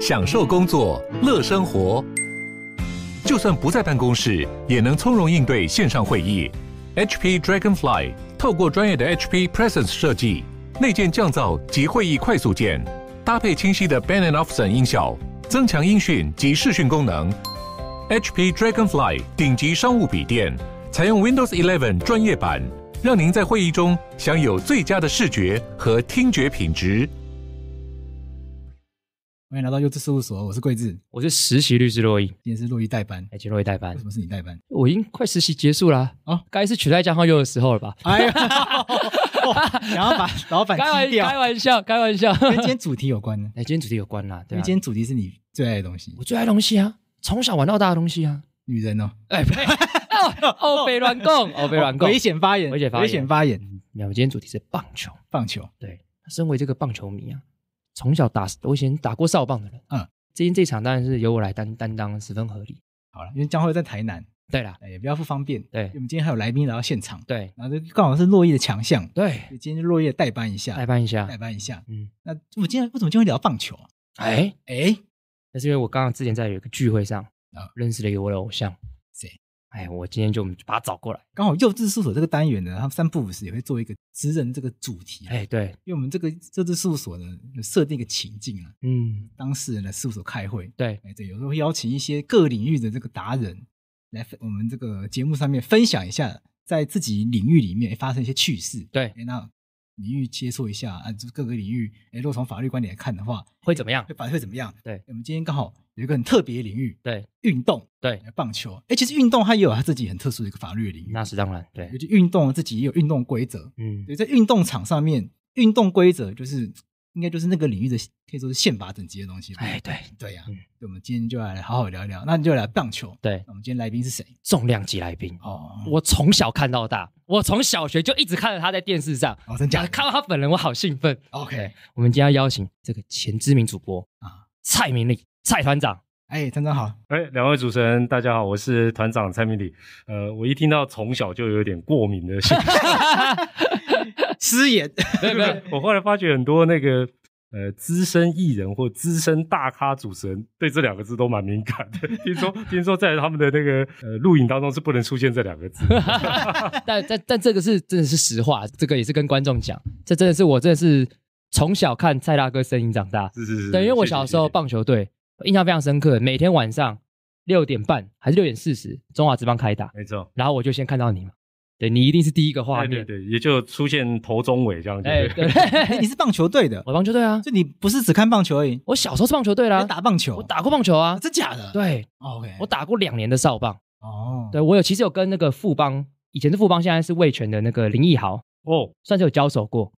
享受工作，乐生活。就算不在办公室，也能从容应对线上会议。HP Dragonfly 透过专业的 HP Presence 设计，内建降噪及会议快速键，搭配清晰的 b a n e n o f f s o n 音效，增强音讯及视讯功能。HP Dragonfly 顶级商务笔电，采用 Windows 11专业版，让您在会议中享有最佳的视觉和听觉品质。欢迎来到幼稚事务所，我是桂智，我是实习律师洛伊，今天是洛伊代班，哎，今天洛伊代班，什么是你代班？我已经快实习结束了，啊，该是取代江浩佑的时候了吧？哎呀，然后把 老板开玩笑，开玩笑，玩跟今天主题有关呢。哎，今天主题有关啦，因为今天主题是你最爱的东西，我最爱东西啊，从小玩到大的东西啊，女人哦，哎，哦，别乱讲，哦，别乱讲，危险发言，危险发言，危险发言。秒，今天主题是棒球，棒球，对，身为这个棒球迷啊。从小打，我以前打过哨棒的人，嗯，今天这场当然是由我来担担当，十分合理。好了，因为江会在台南，对啦，也比较不方便。对，我们今天还有来宾来到现场，对，然后这刚好是落叶的强项，对，今天落叶代班一下，代班一下，代班一下，嗯，那我今天为什么今天会聊棒球啊？哎哎，那是因为我刚刚之前在有一个聚会上认识了一个我的偶像，谁？哎，我今天就把他找过来。刚好，幼稚事务所这个单元呢，他们三不五时也会做一个“职人”这个主题。哎，对，因为我们这个幼稚事务所呢，设定一个情境啊，嗯，当事人来事务所开会。对，哎，对，有时候会邀请一些各领域的这个达人来我们这个节目上面分享一下，在自己领域里面发生一些趣事。对，哎，那领域接触一下，啊，就各个领域，哎，如果从法律观点来看的话，会怎么样？法律会怎么样？对，我们今天刚好。有一个很特别领域，对运动，对棒球，哎，其实运动它也有它自己很特殊的一个法律领域，那是当然，对，尤其运动自己也有运动规则，嗯，所以在运动场上面，运动规则就是应该就是那个领域的可以说是宪法等级的东西吧，哎，对对呀，嗯，我们今天就来好好聊一聊，那你就来棒球，对，我们今天来宾是谁？重量级来宾哦，我从小看到大，我从小学就一直看着他在电视上，哦，真讲，看到他本人我好兴奋，OK，我们今天要邀请这个前知名主播啊，蔡明丽。蔡团长。哎，团长好！哎，两位主持人，大家好，我是团长蔡明理。呃，我一听到从小就有点过敏的哈哈哈，失言。对不对，我后来发觉很多那个呃资深艺人或资深大咖主持人对这两个字都蛮敏感的。听说听说在他们的那个呃录影当中是不能出现这两个字。但但但这个是真的是实话，这个也是跟观众讲，这真的是我真的是从小看蔡大哥声音长大。是是是。等于我小时候棒球队。印象非常深刻，每天晚上六点半还是六点四十，中华职棒开打，没错，然后我就先看到你嘛，对你一定是第一个画面，对，也就出现头中尾这样子。哎，你是棒球队的，我棒球队啊，就你不是只看棒球而已，我小时候是棒球队啦，打棒球，我打过棒球啊，真假的，对，OK，我打过两年的哨棒，哦，对我有其实有跟那个富邦以前是富邦，现在是魏权的那个林奕豪哦，算是有交手过。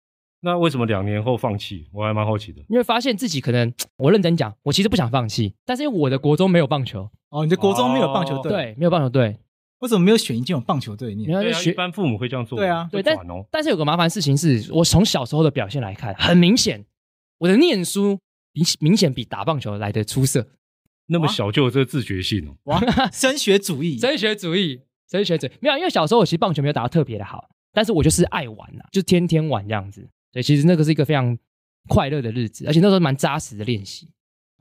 那为什么两年后放弃？我还蛮好奇的。因为发现自己可能，我认真讲，我其实不想放弃，但是因为我的国中没有棒球哦，你的国中没有棒球，对，没有棒球，队。为什么没有选一有棒球队？你看，一般父母会这样做，对啊，对。但但是有个麻烦事情是，我从小时候的表现来看，很明显，我的念书明明显比打棒球来的出色。那么小就有这自觉性哦，哇，升学主义，升学主义，升学主义，没有，因为小时候我其实棒球没有打的特别的好，但是我就是爱玩啊，就天天玩这样子。对，其实那个是一个非常快乐的日子，而且那时候蛮扎实的练习。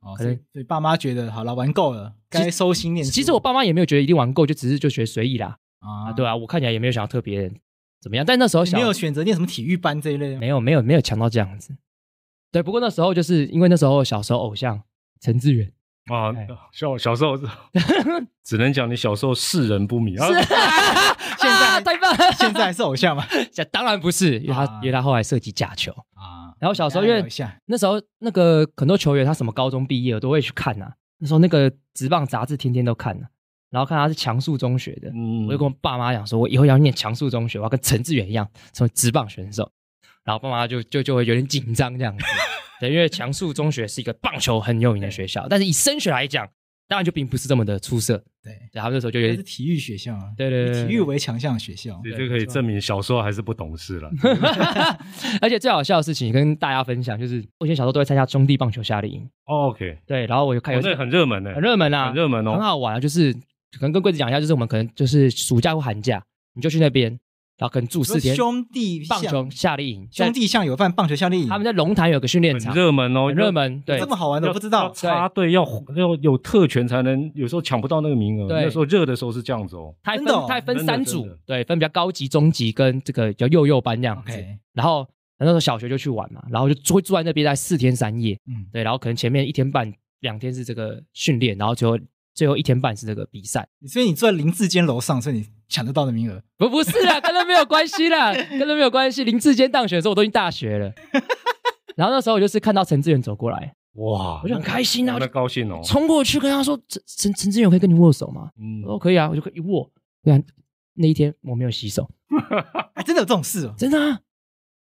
哦，对，对，爸妈觉得好了，玩够了，该收心练。其实我爸妈也没有觉得一定玩够，就只是就学随意啦。啊，对啊，我看起来也没有想要特别怎么样。但那时候没有选择念什么体育班这一类。没有，没有，没有强到这样子。对，不过那时候就是因为那时候小时候偶像陈志远。啊，小小时候 只能讲你小时候世人不明 啊。在太棒！现在是偶像吗？这 当然不是，因为他因为他后来涉及假球啊。然后小时候因为那时候那个很多球员，他什么高中毕业我都会去看呐。那时候那个职棒杂志天天都看呐，然后看他是强树中学的，我就跟我爸妈讲说，我以后要念强树中学，我要跟陈志远一样成为职棒选手。然后爸妈就就就会有点紧张这样子，对，因为强树中学是一个棒球很有名的学校，但是以升学来讲。当然就并不是这么的出色，对，然后那时候就有体育学校啊，对对对，体育为强项学校，所以就可以证明小时候还是不懂事了。而且最好笑的事情跟大家分享，就是我以前小时候都会参加兄弟棒球夏令营，OK，对，然后我就看，而且很热门的，很热门啊，很热门哦，很好玩啊，就是可能跟贵子讲一下，就是我们可能就是暑假或寒假，你就去那边。然后跟住四天，兄弟棒球夏令营，兄弟像有办棒球夏令营，他们在龙潭有个训练场，热门哦，热门，对，这么好玩的不知道，插队要要有特权才能，有时候抢不到那个名额，那时候热的时候是这样子哦，真的，它分三组，对，分比较高级、中级跟这个叫幼幼班这样子，然后那时候小学就去玩嘛，然后就会住在那边在四天三夜，嗯，对，然后可能前面一天半、两天是这个训练，然后最后最后一天半是这个比赛，所以你住在林志坚楼上，所以你。抢得到的名额不不是啊，跟他没有关系啦，跟他没有关系。林志坚当选的时候，我都已经大学了。然后那时候我就是看到陈志远走过来，哇，我就很开心啊，那么高兴哦，冲过去跟他说：“陈陈陈志远可以跟你握手吗？”嗯，我说：“可以啊。”我就可一握，对啊，那一天我没有洗手，真的有这种事哦，真的，啊，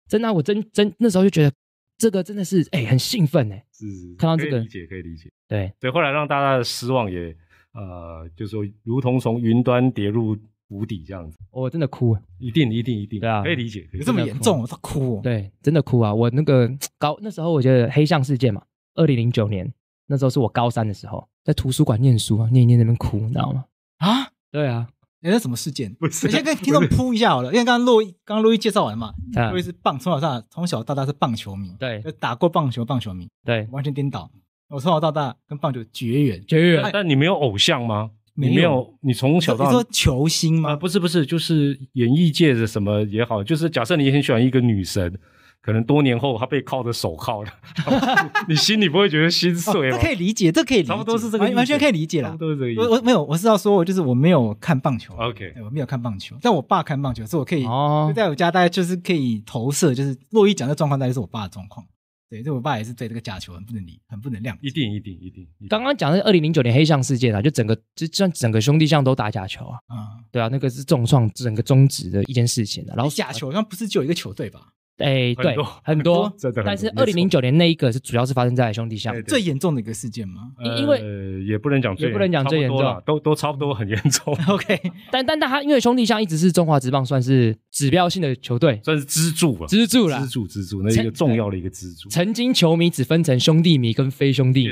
真的，啊，我真真那时候就觉得这个真的是哎，很兴奋哎，是看到这个理解，可以理解，对对，后来让大家的失望也呃，就是说如同从云端跌入。无底这样子，我真的哭，一定一定一定，对啊，可以理解，有这么严重，我哭，对，真的哭啊！我那个高那时候，我觉得黑象事件嘛，二零零九年那时候是我高三的时候，在图书馆念书啊，念一念那边哭，你知道吗？啊，对啊，那什么事件？我先跟听众铺一下好了，因为刚刚陆毅，刚刚陆毅介绍完嘛，陆毅是棒，从小到大，从小到大是棒球迷，对，打过棒球，棒球迷，对，完全颠倒，我从小到大跟棒球绝缘，绝缘。但你没有偶像吗？你没有，你从小到球星吗？不是不是，就是演艺界的什么也好，就是假设你也很喜欢一个女神，可能多年后她被铐着手铐了，你心里不会觉得心碎吗？这可以理解，这可以，差不多是这个，完全可以理解了，都是这个意。我没有，我是要说，就是我没有看棒球，OK，我没有看棒球，但我爸看棒球，所以我可以在我家，大概就是可以投射，就是若一讲的状况，大概是我爸的状况。对，这我爸也是对这个假球很不能理，很不能谅解。一定一定一定。刚刚讲的二零零九年黑巷事件啊，就整个，就算整个兄弟像都打假球啊。啊，对啊，那个是重创整个中职的一件事情啊。然后假球好像不是只有一个球队吧？哎，对，很多，但是二零零九年那一个是主要是发生在兄弟象最严重的一个事件嘛，因为呃也不能讲，也不能讲最严重，都都差不多很严重。OK，但但他因为兄弟象一直是中华职棒算是指标性的球队，算是支柱了，支柱了，支柱支柱，那是一个重要的一个支柱。曾经球迷只分成兄弟迷跟非兄弟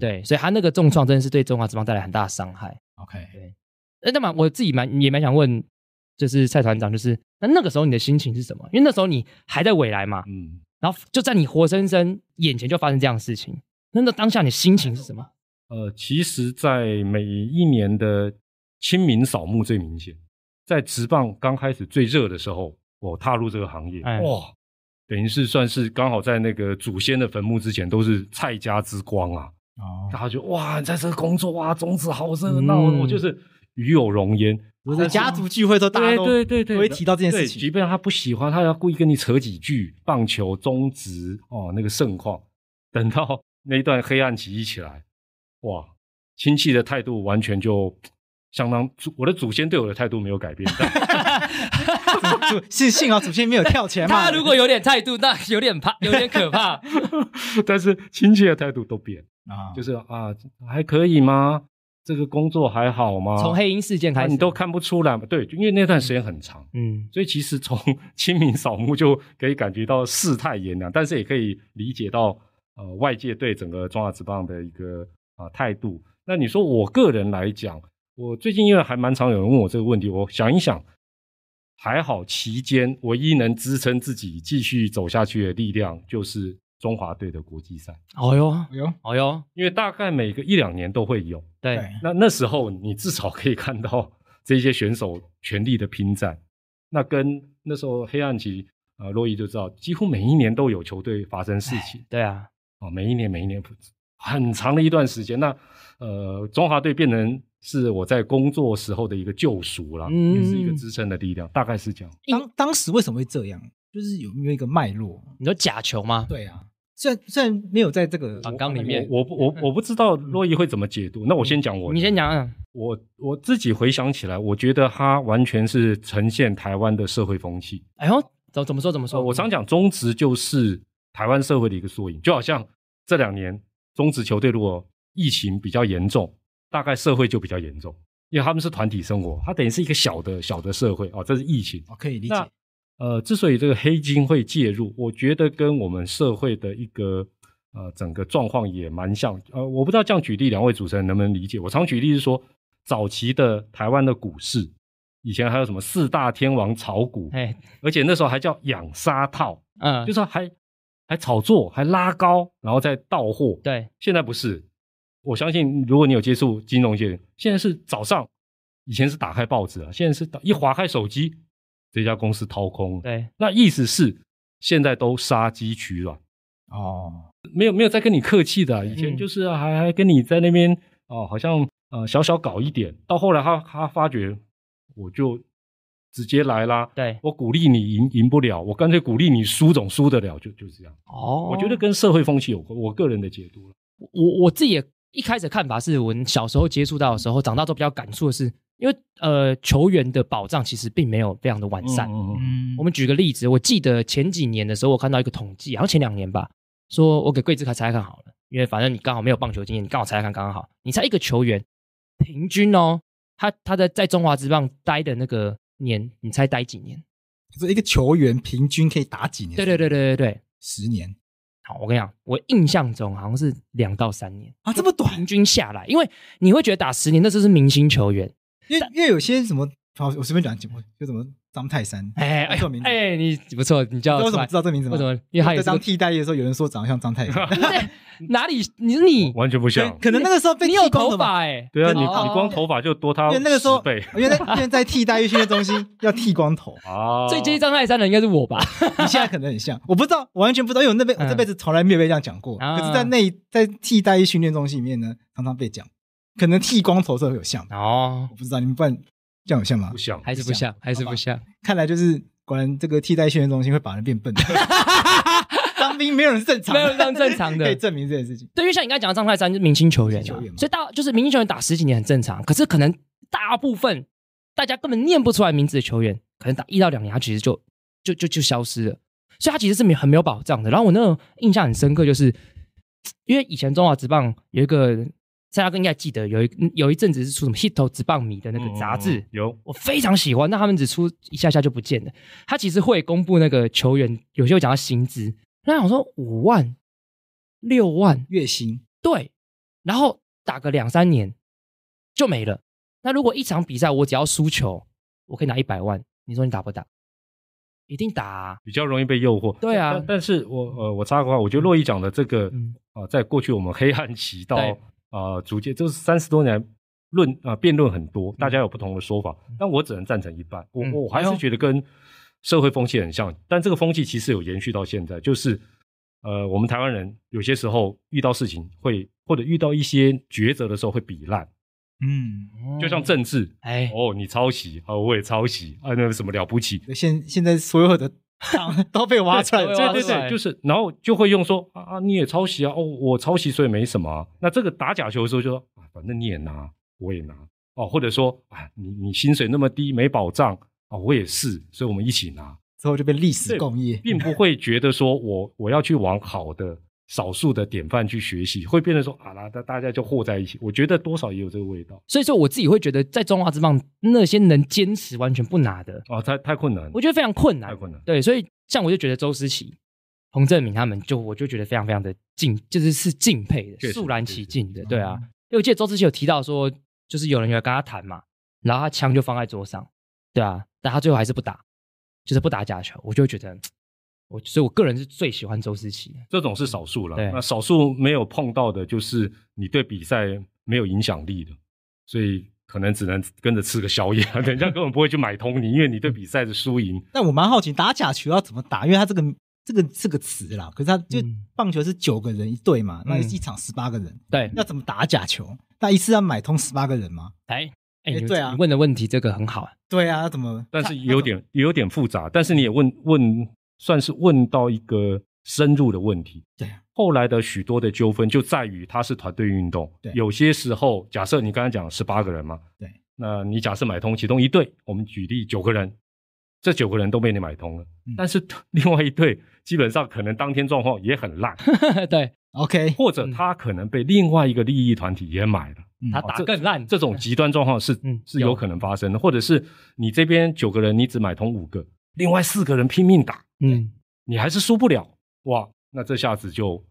对，所以他那个重创真的是对中华职棒带来很大的伤害。OK，对，哎，那么我自己蛮也蛮想问。就是蔡团长，就是那那个时候你的心情是什么？因为那时候你还在未来嘛，嗯，然后就在你活生生眼前就发生这样的事情，那那当下你心情是什么？呃，其实，在每一年的清明扫墓最明显，在执棒刚开始最热的时候，我踏入这个行业，哇，等于是算是刚好在那个祖先的坟墓之前，都是蔡家之光啊，哦，他就哇，在这个工作哇，种之好热闹，我就是。与有容焉，我在家族聚会都大怒，对对对，会提到这件事情。即便他不喜欢，他要故意跟你扯几句棒球、中职哦，那个盛况。等到那一段黑暗期一起来，哇，亲戚的态度完全就相当我的祖先对我的态度没有改变，祖 是幸好祖先没有跳钱嘛。他如果有点态度，那有点怕，有点可怕。但是亲戚的态度都变啊，就是啊，还可以吗？这个工作还好吗？从黑鹰事件开始，你都看不出来吗？对，因为那段时间很长，嗯，所以其实从清明扫墓就可以感觉到世态炎凉，但是也可以理解到呃外界对整个中华职棒的一个啊态度。那你说我个人来讲，我最近因为还蛮常有人问我这个问题，我想一想，还好期间唯一能支撑自己继续走下去的力量就是。中华队的国际赛，哦呦，哟，哦呦，因为大概每个一两年都会有，对，那那时候你至少可以看到 这些选手全力的拼战，那跟那时候黑暗期，啊，洛伊就知道，几乎每一年都有球队发生事情，对啊，哦，每一年每一年很长的一段时间，那呃，中华队变成是我在工作时候的一个救赎了，嗯，是一个支撑的力量，大概是这样。当当时为什么会这样？就是有没有一个脉络，你说假球吗？对啊。虽然虽然没有在这个大纲里面，我我我不知道洛伊会怎么解读。那我先讲我，你先讲啊。我我自己回想起来，我觉得它完全是呈现台湾的社会风气。哎呦，怎怎么说怎么说？我常讲，中职就是台湾社会的一个缩影。就好像这两年中职球队如果疫情比较严重，大概社会就比较严重，因为他们是团体生活，它等于是一个小的小的社会哦。这是疫情，哦，可以理解。呃，之所以这个黑金会介入，我觉得跟我们社会的一个呃整个状况也蛮像。呃，我不知道这样举例，两位主持人能不能理解？我常举例是说，早期的台湾的股市，以前还有什么四大天王炒股，哎，而且那时候还叫养沙套，嗯，就是还还炒作，还拉高，然后再到货。对，现在不是。我相信，如果你有接触金融界，现在是早上，以前是打开报纸啊，现在是一划开手机。这家公司掏空了，对，那意思是现在都杀鸡取卵哦，没有没有在跟你客气的，以前就是还还跟你在那边哦，好像呃小小搞一点，到后来他他发觉，我就直接来啦，对，我鼓励你赢赢不了，我干脆鼓励你输总输得了，就就是这样，哦，我觉得跟社会风气有关，我个人的解读了，我我己也。一开始看法是我们小时候接触到的时候，长大都比较感触的是，因为呃，球员的保障其实并没有非常的完善。嗯嗯。我们举个例子，我记得前几年的时候，我看到一个统计，好像前两年吧，说我给桂枝凯猜看好了，因为反正你刚好没有棒球经验，你刚好猜看刚刚好，你猜一个球员平均哦，他他在在中华职棒待的那个年，你猜待几年？是一个球员平均可以打几年？对对对对对对，十年。好，我跟你讲，我印象中好像是两到三年啊，这么短，平均下来，因为你会觉得打十年，那就是明星球员，因为因为有些什么，好，我随便讲几就怎么。张泰山，哎，哎错名字，哎，你不错，你叫。我怎么知道这名字吗？因为他在当替代役的时候，有人说长得像张泰山。哪里？你是你？完全不像。可能那个时候被你有头发，哎，对啊，你你光头发就多他。因为那个时候，因为现在替代役训练中心 要剃光头啊。最接近张泰山的应该是我吧？你现在可能很像，我不知道，完全不知道，因为那辈我这辈子从来没有被这样讲过。可是，在那在替代役训练中心里面呢，常常被讲，可能剃光头时候有像。哦，我不知道，你们不然。像不像吗？不像，还是不像，还是不像。看来就是，果然这个替代训练中心会把人变笨。当兵没有人是正常，没有当正常的。可以证明这件事情。对，因为像你刚才讲的张泰山，就是明星球员，所以大就是明星球员打十几年很正常。可是可能大部分大家根本念不出来名字的球员，可能打一到两年，他其实就就就就消失了。所以他其实是没很没有保障的。然后我那种印象很深刻，就是因为以前中华职棒有一个。大家应该记得，有一有一阵子是出什么“ t 头直棒米”的那个杂志，有我非常喜欢。那他们只出一下下就不见了。他其实会公布那个球员，有些会讲到薪资。那我说五万、六万月薪，对，然后打个两三年就没了。那如果一场比赛我只要输球，我可以拿一百万，你说你打不打？一定打，比较容易被诱惑。对啊，但是我呃，我插个话，我觉得洛伊讲的这个啊，在过去我们黑暗期到啊，逐渐就是三十多年论啊，辩论很多，大家有不同的说法，但我只能赞成一半。我我还是觉得跟社会风气很像，但这个风气其实有延续到现在，就是呃，我们台湾人有些时候遇到事情会，或者遇到一些抉择的时候会比烂，嗯，就像政治，哎，哦，你抄袭，啊，我也抄袭，啊，那有什么了不起，现现在所有的。都被挖出来，对对对，就是，然后就会用说啊你也抄袭啊，哦，我抄袭所以没什么。那这个打假球的时候就说啊，反正你也拿，我也拿哦，或者说啊，你你薪水那么低没保障啊，我也是，所以我们一起拿，之后就被历史共业，并不会觉得说我我要去往好的。少数的典范去学习，会变成说啊啦，大大家就和在一起。我觉得多少也有这个味道。所以说，我自己会觉得，在中华之棒那些能坚持完全不拿的哦，太太困难。我觉得非常困难。太困难。对，所以像我就觉得周思齐、洪振明他们，就我就觉得非常非常的敬，就是是敬佩的，肃然起敬的。对啊，因为我记得周思齐有提到说，就是有人要跟他谈嘛，然后他枪就放在桌上，对啊，但他最后还是不打，就是不打假球。我就觉得。我所以，我个人是最喜欢周思齐。这种是少数了。那少数没有碰到的，就是你对比赛没有影响力的，所以可能只能跟着吃个宵夜。人家根本不会去买通你，因为你对比赛的输赢。但我蛮好奇，打假球要怎么打？因为他这个这个这个词啦，可是他就棒球是九个人一队嘛，那一场十八个人，对，要怎么打假球？那一次要买通十八个人吗？哎哎，对啊，问的问题这个很好。对啊，怎么？但是有点有点复杂，但是你也问问。算是问到一个深入的问题。对，后来的许多的纠纷就在于它是团队运动。对，有些时候，假设你刚才讲十八个人嘛。对，那你假设买通其中一队，我们举例九个人，这九个人都被你买通了，但是 另外一队基本上可能当天状况也很烂。对，OK，或者他可能被另外一个利益团体也买了，他打更烂。这种极端状况是 是有可能发生的，或者是你这边九个人，你只买通五个，另外四个人拼命打。嗯，你还是输不了哇？那这下子就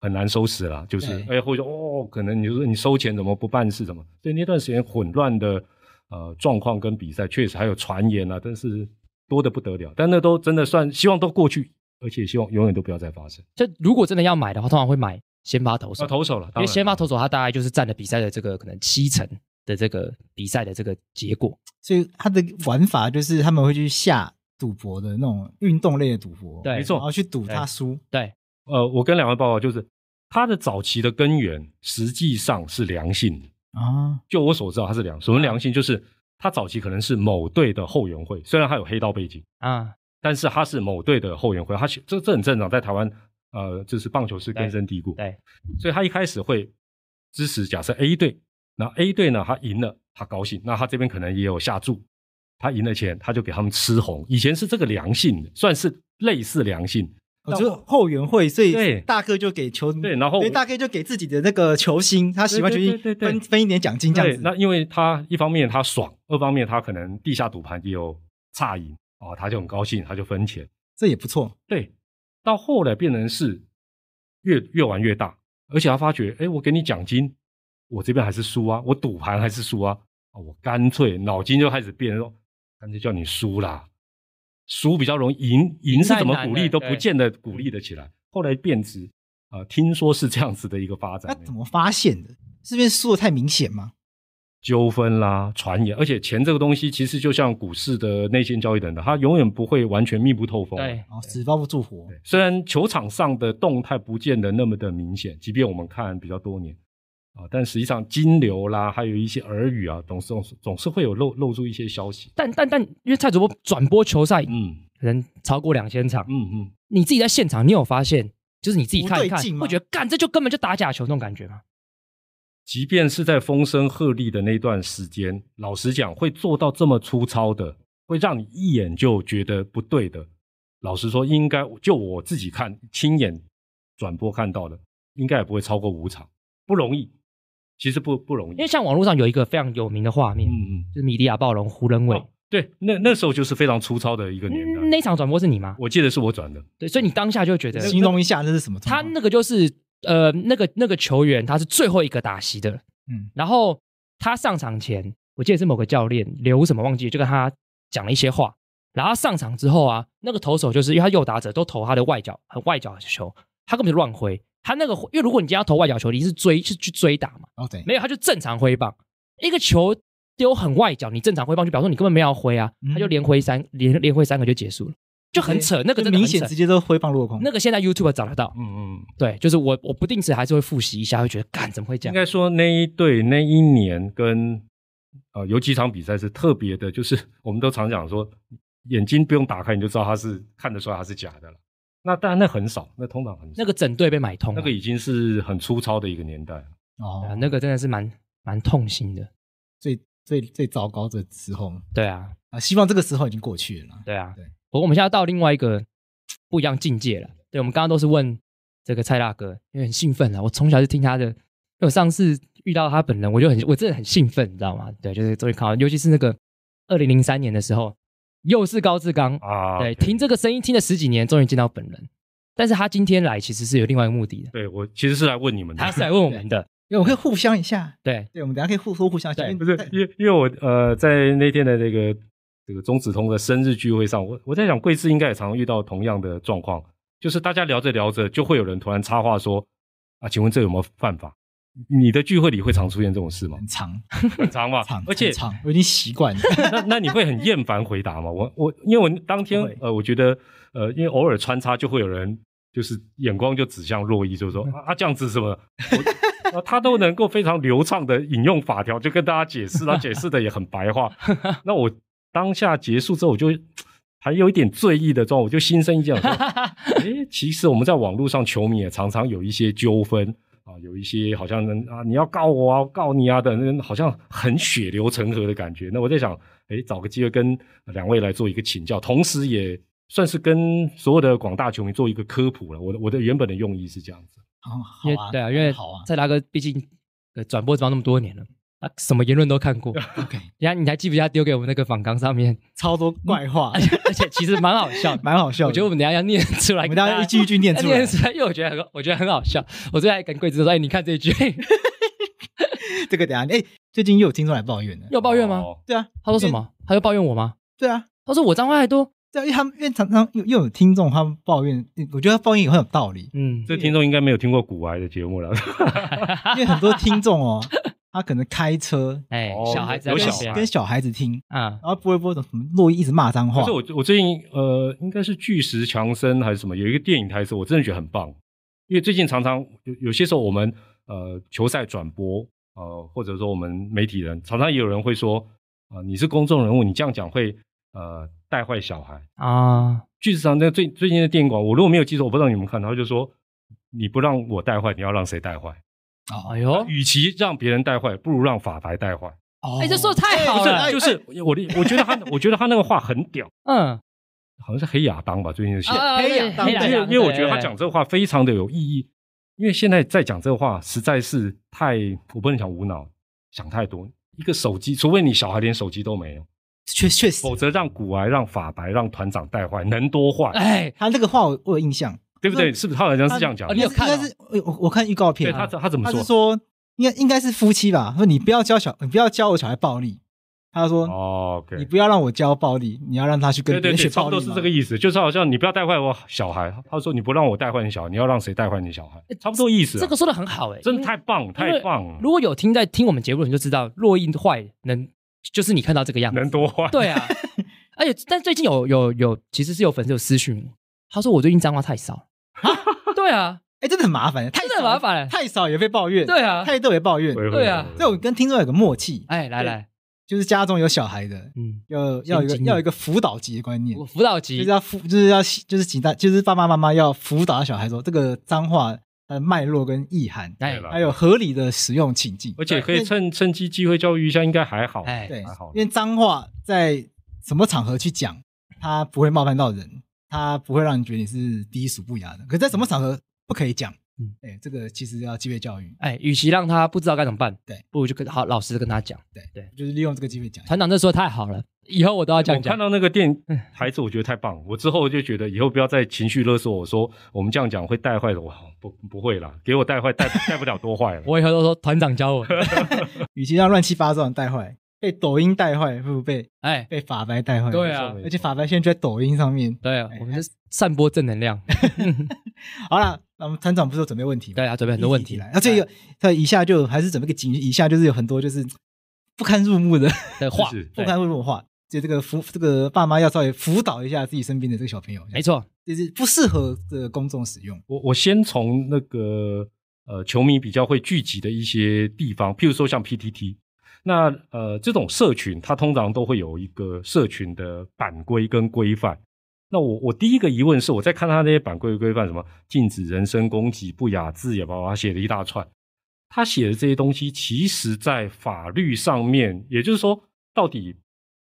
很难收拾了，就是哎，或者说哦，可能你说你收钱怎么不办事？怎么？所以那段时间混乱的呃状况跟比赛确实还有传言啊，但是多的不得了。但那都真的算希望都过去，而且希望永远都不要再发生。这如果真的要买的话，通常会买先发投手，投手了，因为先发投手他大概就是占了比赛的这个可能七成的这个比赛的这个结果，所以他的玩法就是他们会去下。赌博的那种运动类的赌博，对，没错，然后去赌他输，对。呃，我跟两位报告就是，他的早期的根源实际上是良性啊。就我所知道，他是良。什么良性？就是他早期可能是某队的后援会，虽然他有黑道背景啊，但是他是某队的后援会，他这这很正常，在台湾呃，就是棒球是根深蒂固，对。所以他一开始会支持，假设 A 队，那 A 队呢，他赢了，他高兴，那他这边可能也有下注。他赢了钱，他就给他们吃红。以前是这个良性的，算是类似良性。就后援会，所以大哥就给球，对，然后大哥就给自己的那个球星，他喜欢球星，分分一点奖金这样子。那因为他一方面他爽，二方面他可能地下赌盘也有差赢啊，他就很高兴，他就分钱，这也不错。对，到后来变成是越越玩越大，而且他发觉，哎，我给你奖金，我这边还是输啊，我赌盘还是输啊，啊，我干脆脑筋就开始变说。干脆叫你输啦，输比较容易赢。赢是怎么鼓励都不见得鼓励的起来。后来变直，啊，听说是这样子的一个发展。那怎么发现的？是因为输的太明显吗？纠纷啦，传言，而且钱这个东西其实就像股市的内线交易等等，它永远不会完全密不透风。对，纸包不住火。虽然球场上的动态不见得那么的明显，即便我们看比较多年。啊，但实际上金流啦，还有一些耳语啊，总是总是总是会有漏漏出一些消息。但但但，因为蔡主播转播球赛，嗯，人超过两千场，嗯嗯，你自己在现场，你有发现，就是你自己看一看，会觉得干，这就根本就打假球那种感觉吗？即便是在风声鹤唳的那段时间，老实讲，会做到这么粗糙的，会让你一眼就觉得不对的。老实说，应该就我自己看亲眼转播看到的，应该也不会超过五场，不容易。其实不不容易，因为像网络上有一个非常有名的画面，嗯嗯，就是米迪亚暴龙胡人队。对，那那时候就是非常粗糙的一个年代。那场转播是你吗？我记得是我转的。对，所以你当下就觉得，形容一下那是什么？他那个就是呃，那个那个球员他是最后一个打席的，嗯，然后他上场前，我记得是某个教练刘什么忘记，就跟他讲了一些话。然后上场之后啊，那个投手就是因他右打者都投他的外角，很外角球，他根本就乱挥。他那个，因为如果你今天要投外角球，你是追是去追打嘛？哦，对，没有，他就正常挥棒，一个球丢很外角，你正常挥棒就表示你根本没有挥啊，他就连挥三连连挥三个就结束了，就很扯，那个明显直接都挥棒落空。那个现在 YouTube 找得到，嗯嗯，对，就是我我不定时还是会复习一下，会觉得，干怎么会这样？应该说那一队那一年跟呃有几场比赛是特别的，就是我们都常讲说，眼睛不用打开你就知道他是看得出来他是假的了。那当然，那很少，那通常很那个整队被买通，那个已经是很粗糙的一个年代哦，那个真的是蛮蛮痛心的，最最最糟糕的时候，对啊，啊，希望这个时候已经过去了对啊，对，不过我们现在到另外一个不一样境界了，对我们刚刚都是问这个蔡大哥，因为很兴奋啊，我从小就听他的，因为我上次遇到他本人，我就很我真的很兴奋，你知道吗？对，就是终于看到，尤其是那个二零零三年的时候。又是高志刚啊！对，听这个声音听了十几年，终于见到本人。但是他今天来其实是有另外一个目的的。对我其实是来问你们的。他是来问我们的，因 为我可以互相一下。对，对，我们等下可以互说互相。下。不是，因为因为，我呃，在那天的这个这个钟子通的生日聚会上，我我在想，贵志应该也常常遇到同样的状况，就是大家聊着聊着，就会有人突然插话说：“啊，请问这有没有犯法？”你的聚会里会常出现这种事吗？很常，很常嘛。而且，我已经习惯了。那那你会很厌烦回答吗？我我，因为我当天呃，我觉得呃，因为偶尔穿插就会有人就是眼光就指向洛伊，就说啊这样子什么，啊 他都能够非常流畅的引用法条，就跟大家解释，他解释的也很白话。那我当下结束之后，我就还有一点醉意的状，我就心生一想说，哎，其实我们在网络上球迷也常常有一些纠纷。有一些好像能啊，你要告我啊，告你啊等，好像很血流成河的感觉。那我在想，哎，找个机会跟两位来做一个请教，同时也算是跟所有的广大球迷做一个科普了。我的我的原本的用意是这样子。好好啊，对啊，因为好啊，蔡大哥毕竟呃，转播这么那么多年了。什么言论都看过，OK，呀，你还记不记得丢给我们那个访纲上面超多怪话，而且其实蛮好笑，蛮好笑。我觉得我们等下要念出来，我们等下一句一句念出来，因为我觉得很我觉得很好笑。我最近还跟桂子说：“哎，你看这一句，这个等下哎，最近又有听众来抱怨了，又抱怨吗？对啊，他说什么？他又抱怨我吗？对啊，他说我脏话太多。对啊，因他们因为常常又又有听众他们抱怨，我觉得他抱怨也很有道理。嗯，这听众应该没有听过古癌的节目了，因为很多听众哦。”他可能开车，哎，小孩子跟小孩子听，啊，然后不会播什么。洛伊一直骂脏话。可是我，我最近呃，应该是巨石强森还是什么？有一个电影台词，我真的觉得很棒。因为最近常常有有些时候，我们呃球赛转播，呃或者说我们媒体人，常常也有人会说啊，你是公众人物，你这样讲会呃带坏小孩啊。巨石强森最最近的电影馆，我如果没有记错，我不知道你们看，他就说你不让我带坏，你要让谁带坏？哎呦，与其让别人带坏，不如让法白带坏。哎，这说的太好了，就是我的，我觉得他，我觉得他那个话很屌。嗯，好像是黑亚当吧，最近的是黑亚当。因为因为我觉得他讲这话非常的有意义，因为现在在讲这话实在是太，我不能讲无脑，想太多。一个手机，除非你小孩连手机都没有，确确实，否则让古癌、让法白、让团长带坏，能多坏？哎，他那个话我我有印象。对不对？是不是他好像是这样讲？你有看，但我我看预告片。对他他怎么说？他是说应该应该是夫妻吧？说你不要教小，你不要教我小孩暴力。他说：“哦，你不要让我教暴力，你要让他去跟别人学暴力。”差不多是这个意思，就是好像你不要带坏我小孩。他说：“你不让我带坏你小孩，你要让谁带坏你小孩？”差不多意思。这个说的很好，哎，真的太棒太棒！如果有听在听我们节目，你就知道落印坏能，就是你看到这个样子能多坏。对啊，而且但最近有有有，其实是有粉丝有私讯，他说我最近脏话太少。对啊，哎，真的很麻烦，太麻烦，太少也会抱怨，对啊，太多也抱怨，对啊，这种跟听众有个默契，哎，来来，就是家中有小孩的，嗯，要要一个要一个辅导级的观念，辅导级就是要辅就是要就是其大，就是爸爸妈妈要辅导小孩说这个脏话呃脉络跟意涵，对，还有合理的使用情境，而且可以趁趁机机会教育一下，应该还好，哎，还好，因为脏话在什么场合去讲，他不会冒犯到人。他不会让你觉得你是低俗不雅的，可在什么场合不可以讲？嗯，哎，这个其实要机会教育。哎，与其让他不知道该怎么办，对，不如就跟好老实跟他讲。对对，就是利用这个机会讲。团长，这说太好了，以后我都要讲。我讲。看到那个电台子，我觉得太棒我之后就觉得以后不要再情绪勒索，我说我们这样讲会带坏的。我不不会啦，给我带坏带带不了多坏了。我以后都说团长教我，与其让乱七八糟带坏。被抖音带坏，会不会？哎，被法白带坏。对啊，而且法白现在就在抖音上面。对啊，我们是散播正能量。好了，那我们团长不是有准备问题吗？大家准备很多问题来，这个他一下就还是准备个警，以下就是有很多就是不堪入目的 话，不堪入目的话。就这个辅这个爸妈要稍微辅导一下自己身边的这个小朋友。没错，就是不适合的公众使用。我我先从那个呃球迷比较会聚集的一些地方，譬如说像 PTT。那呃，这种社群它通常都会有一个社群的版规跟规范。那我我第一个疑问是，我在看他那些版规规范，什么禁止人身攻击、不雅字，也把他写了一大串。他写的这些东西，其实在法律上面，也就是说，到底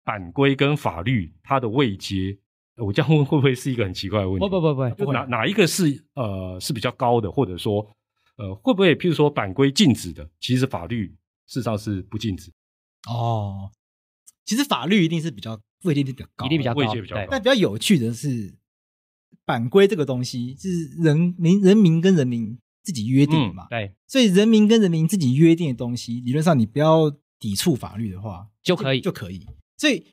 版规跟法律它的位阶，我这样问会不会是一个很奇怪的问题？不不不不，哪哪一个是呃是比较高的，或者说呃会不会譬如说版规禁止的，其实法律？事实上是不禁止哦，其实法律一定是比较，不一定是比较高，一定比较高。但比较有趣的是，版规这个东西是人民人民跟人民自己约定的嘛，对。所以人民跟人民自己约定的东西，理论上你不要抵触法律的话，就可以就可以。所以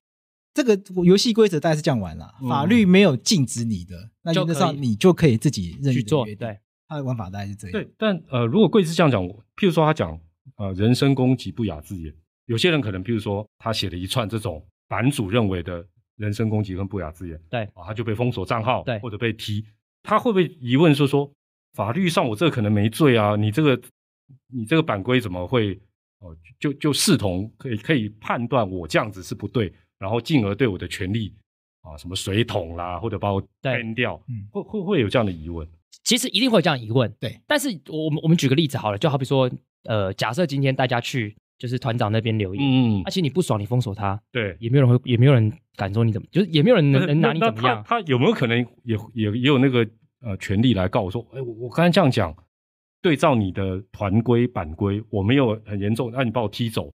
这个游戏规则大概是这样玩了，法律没有禁止你的，那原则上你就可以自己去做。对，他的玩法大概是这样。对，但呃，如果贵是这样讲，譬如说他讲。呃，人身攻击、不雅字眼。有些人可能，比如说他写了一串这种版主认为的人身攻击跟不雅字眼，对，他就被封锁账号，对，或者被踢，他会不会疑问说说，法律上我这可能没罪啊，你这个你这个版规怎么会哦，就就视同可以可以判断我这样子是不对，然后进而对我的权利啊，什么水桶啦，或者把我干掉，嗯，会会会有这样的疑问？其实一定会有这样疑问，对，但是我我们我们举个例子好了，就好比说。呃，假设今天大家去就是团长那边留言，嗯而且你不爽，你封锁他，对，也没有人会，也没有人敢说你怎么，就是也没有人能能拿你怎么样。他有没有可能也也也有那个呃权利来告我说，哎，我我刚才这样讲，对照你的团规版规，我没有很严重，那你把我踢走，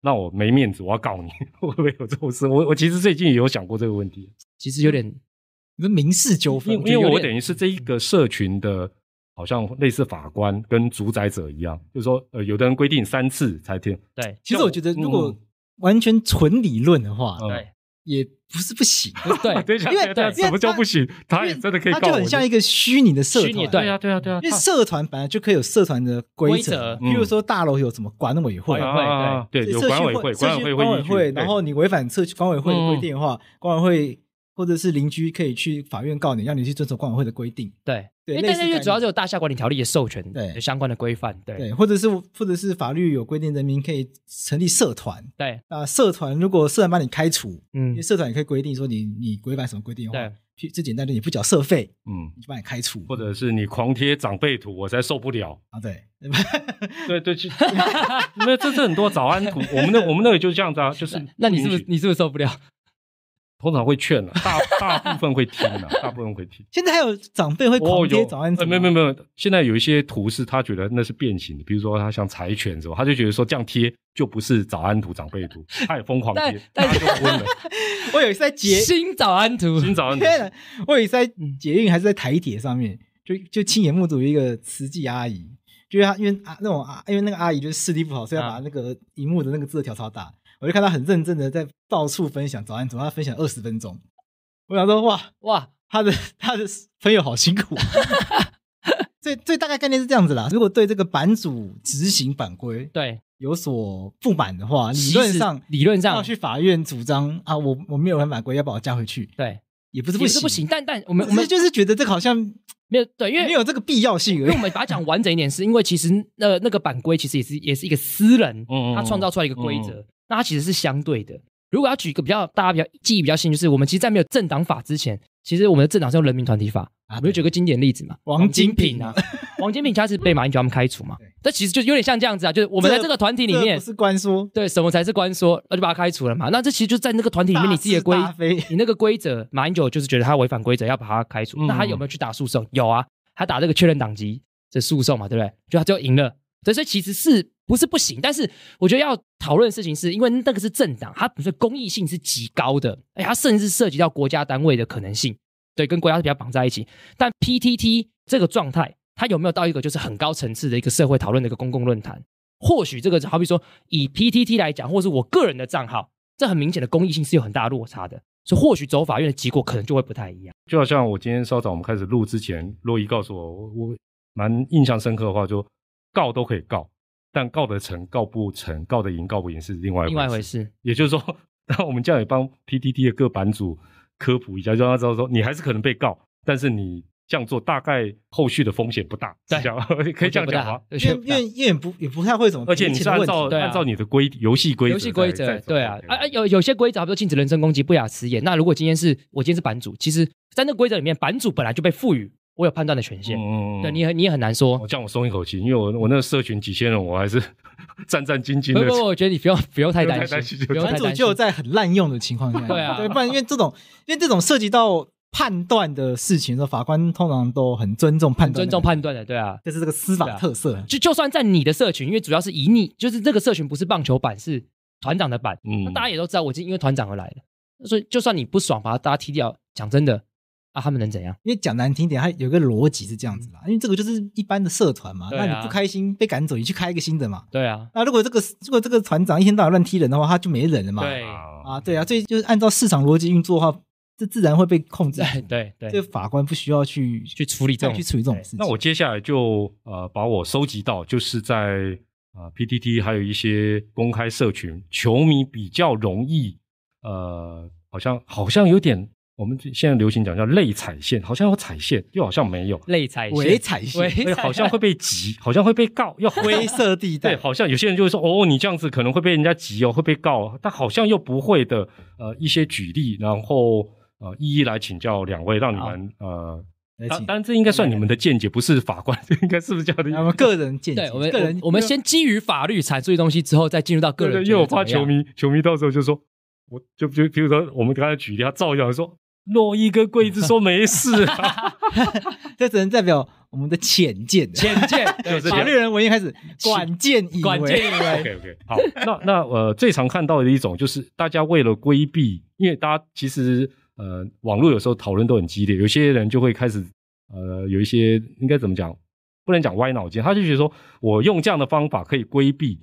那我没面子，我要告你，不会有这种事？我我其实最近也有想过这个问题，其实有点，你们民事纠纷，因为因为我等于是这一个社群的。好像类似法官跟主宰者一样，就是说，呃，有的人规定三次才听。对，其实我觉得如果完全纯理论的话，对，也不是不行。对，因为什么叫不行？他也真的可以。他就很像一个虚拟的社团。对啊，对啊，对啊。因为社团本来就可以有社团的规则，譬如说大楼有什么管委会，对对，有管委会、管委会，然后你违反社区管委会的电话，管委会。或者是邻居可以去法院告你，让你去遵守管委会的规定。对对，但是就主要是有大厦管理条例的授权，对相关的规范，对对，或者是或者是法律有规定，人民可以成立社团，对啊，社团如果社团把你开除，嗯，因为社团也可以规定说你你违反什么规定的话，最简单的你不缴社费，嗯，就把你开除，或者是你狂贴长辈图，我才受不了啊，对，对对，因为 这是很多早安图，我们的我们那里就是这样子啊，就是那你是不是你是不是受不了？通常会劝了，大大部分会听了，大部分会听。现在还有长辈会狂贴早安图，没有没有没有。现在有一些图是他觉得那是变形的，比如说他像柴犬是吧？他就觉得说这样贴就不是早安图、长辈图，他也疯狂贴。我有一次在捷新早安图，我有一次在捷运还是在台铁上面，就就亲眼目睹一个慈济阿姨，就是她因为啊那种啊，因为那个阿姨就是视力不好，所以要把那个荧幕的那个字调超大。我就看他很认真的在到处分享，早安，怎么分享二十分钟？我想说，哇哇，他的他的朋友好辛苦。哈。最最大概概念是这样子啦。如果对这个版主执行版规对有所不满的话，理论上理论上要去法院主张啊，我我没有违反版规，要把我加回去。对，也不是不是不行，但但我们我们就是觉得这好像没有对，因为没有这个必要性。因为我们把它讲完整一点，是因为其实那那个版规其实也是也是一个私人他创造出来一个规则。那它其实是相对的。如果要举一个比较大家比较记忆比较新，就是我们其实，在没有政党法之前，其实我们的政党是用人民团体法啊。我就举个经典例子嘛，王金平啊，王金平他是被马英九他们开除嘛。但其实就有点像这样子啊，就是我们在这个团体里面是官说对什么才是官说，那就把他开除了嘛。那这其实就在那个团体里面你自己的规你那个规则，马英九就是觉得他违反规则要把他开除。那他有没有去打诉讼？有啊，他打这个确认党籍这诉讼嘛，对不对？就他就赢了，对，所以其实是。不是不行，但是我觉得要讨论的事情是，因为那个是政党，它不是公益性是极高的，哎，它甚至涉及到国家单位的可能性，对，跟国家是比较绑在一起。但 P T T 这个状态，它有没有到一个就是很高层次的一个社会讨论的一个公共论坛？或许这个好比说，以 P T T 来讲，或是我个人的账号，这很明显的公益性是有很大落差的，所以或许走法院的结果可能就会不太一样。就好像我今天稍早我们开始录之前，洛伊告诉我，我蛮印象深刻的话，就告都可以告。但告得成、告不成、告得赢、告不赢是另外一回事。另外一回事，也就是说，那我们这样也帮 PDD 的各版主科普一下，让他知道说，你还是可能被告，但是你这样做大概后续的风险不大。样 可以这样讲吗？因为因为因为也不也不太会怎么而且你是按照按照你的规游戏规游戏规则对啊啊有有些规则如说禁止人身攻击、不雅词眼。那如果今天是我今天是版主，其实在那规则里面，版主本来就被赋予。我有判断的权限，嗯，对，你也你也很难说。我叫我松一口气，因为我我那个社群几千人，我还是 战战兢兢的。不过我觉得你不用不用太担心，有主就在很滥用的情况下，对啊，不然因为这种因为这种涉及到判断的事情，说法官通常都很尊重判尊重判断的，对啊，就是这个司法特色。就就算在你的社群，因为主要是以你，就是这个社群不是棒球版，是团长的版，嗯，那大家也都知道我是因为团长而来的，所以就算你不爽，把他大家踢掉，讲真的。啊，他们能怎样？因为讲难听点，他有个逻辑是这样子啦，因为这个就是一般的社团嘛，那你不开心被赶走，你去开一个新的嘛。对啊。那如果这个如果这个团长一天到晚乱踢人的话，他就没人了嘛。对啊。对啊，所以就是按照市场逻辑运作的话，这自然会被控制。对对。这法官不需要去去处理这样去处理这种事情。那我接下来就呃把我收集到，就是在啊 PTT 还有一些公开社群，球迷比较容易呃，好像好像有点。我们现在流行讲叫“类彩线”，好像有彩线，又好像没有；“类彩线”“伪彩线”，好像会被挤，好像会被告，又灰色地带，对，好像有些人就会说：“哦，你这样子可能会被人家挤哦，会被告。”但好像又不会的。呃，一些举例，然后呃，一一来请教两位，让你们呃，当然，这应该算你们的见解，不是法官，这 应该是不是叫你们个人见解？我们个人，我们先基于法律才这些东西，之后再进入到个人。因为我怕球迷，球迷到时候就说，我就就比如说，我们刚才举例，他照下说。诺伊跟跪着说：“没事。”这只能代表我们的浅见。浅见，法律人文一开始管见以为。管见以为。OK OK。好，那那呃，最常看到的一种就是大家为了规避，因为大家其实呃，网络有时候讨论都很激烈，有些人就会开始呃，有一些应该怎么讲，不能讲歪脑筋，他就觉得说我用这样的方法可以规避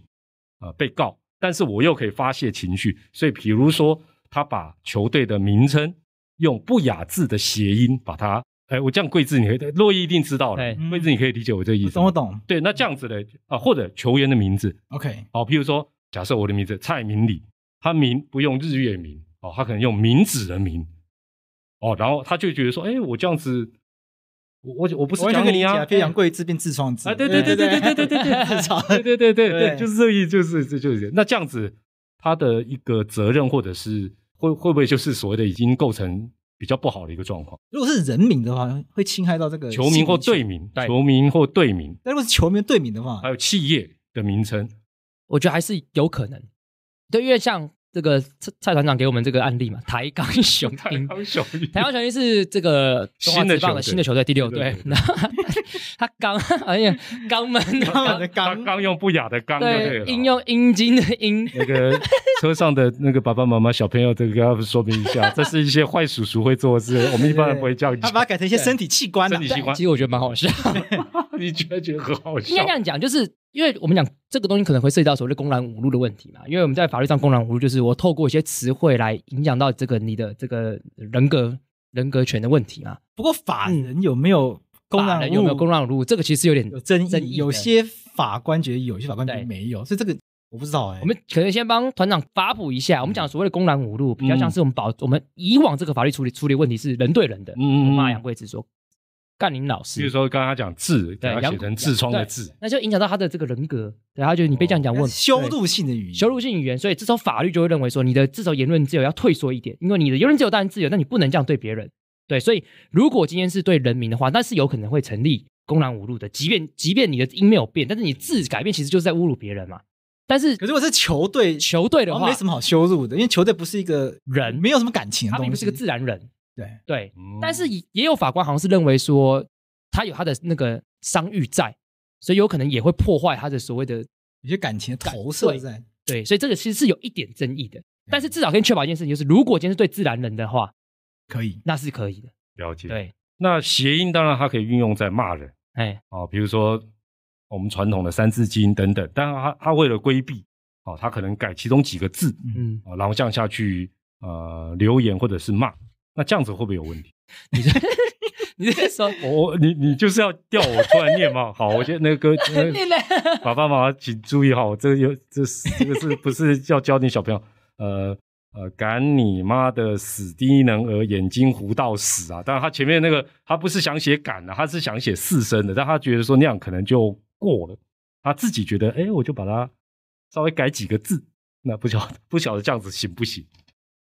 呃被告，但是我又可以发泄情绪，所以比如说他把球队的名称。用不雅字的谐音把它，哎，我这样贵字，你可以，洛伊一定知道了。桂字你可以理解我这个意思。懂我懂。对，那这样子的啊，或者球员的名字，OK，好，比如说，假设我的名字蔡明礼，他名不用日月名哦，他可能用名字的名，哦，然后他就觉得说，哎，我这样子，我我我不是讲你啊，杨桂字变痔疮字。啊，对对对对对对对对，自创，对对对对对，就是这意思，就是这就是那这样子，他的一个责任或者是。会会不会就是所谓的已经构成比较不好的一个状况？如果是人名的话，会侵害到这个球名或队名，球名或队名。那如果是球名队名的话，还有企业的名称，我觉得还是有可能。对，因为像。这个蔡蔡团长给我们这个案例嘛，台钢雄，台钢雄鹰，台钢雄鹰是这个新的棒的新的球队第六队。他刚，哎呀，肛门，他刚用不雅的“肛”，对，应用阴茎的“阴”。那个车上的那个爸爸妈妈、小朋友，这个要不说明一下，这是一些坏叔叔会做的事，我们一般人不会叫。他把它改成一些身体器官，身体器官，其实我觉得蛮好笑。你觉得觉得很好笑？应该这样讲，就是。因为我们讲这个东西可能会涉及到所谓的公然侮辱的问题嘛，因为我们在法律上公然侮辱就是我透过一些词汇来影响到这个你的这个人格人格权的问题嘛。不过法人有没有公然有没有公然侮辱，这个其实有点争议，有些法官觉得有，些法官觉得没有，所以这个我不知道哎。我们可能先帮团长发布一下，我们讲所谓的公然侮辱比较像是我们保我们以往这个法律处理处理问题是人对人的，嗯我骂杨贵子说。干林老师，比如说刚刚讲“痔”，要写成“痔疮”的“痔”，那就影响到他的这个人格。然后就是你被这样讲，问羞辱性的语言，羞辱性语言，所以这候法律就会认为说，你的这种言论自由要退缩一点，因为你的言论自由当然自由，但你不能这样对别人。对，所以如果今天是对人民的话，那是有可能会成立，公然侮辱的。即便即便你的音没有变，但是你字改变，其实就是在侮辱别人嘛。但是，可是我是球队，球队的话没什么好羞辱的，因为球队不是一个人，没有什么感情，他你不是个自然人。对对，但是也也有法官好像是认为说他有他的那个伤誉在，所以有可能也会破坏他的所谓的一些感情投射在对，所以这个其实是有一点争议的。但是至少可以确保一件事情就是，如果今天是对自然人的话，可以，那是可以的，了解。对，那谐音当然它可以运用在骂人，哎，哦，比如说我们传统的三字经等等，但是他他为了规避，哦，他可能改其中几个字，嗯，然后这样下去呃留言或者是骂。那这样子会不会有问题？你在 你在说我我你你就是要调我出来念吗？好，我先那个歌，呢，爸爸妈，请注意哈，这个有这这个是不是要教点小朋友？呃呃，赶你妈的死低能儿，眼睛糊到死啊！当然，他前面那个他不是想写赶的，他是想写四声的，但他觉得说那样可能就过了，他自己觉得哎，我就把它稍微改几个字，那不晓不晓得这样子行不行？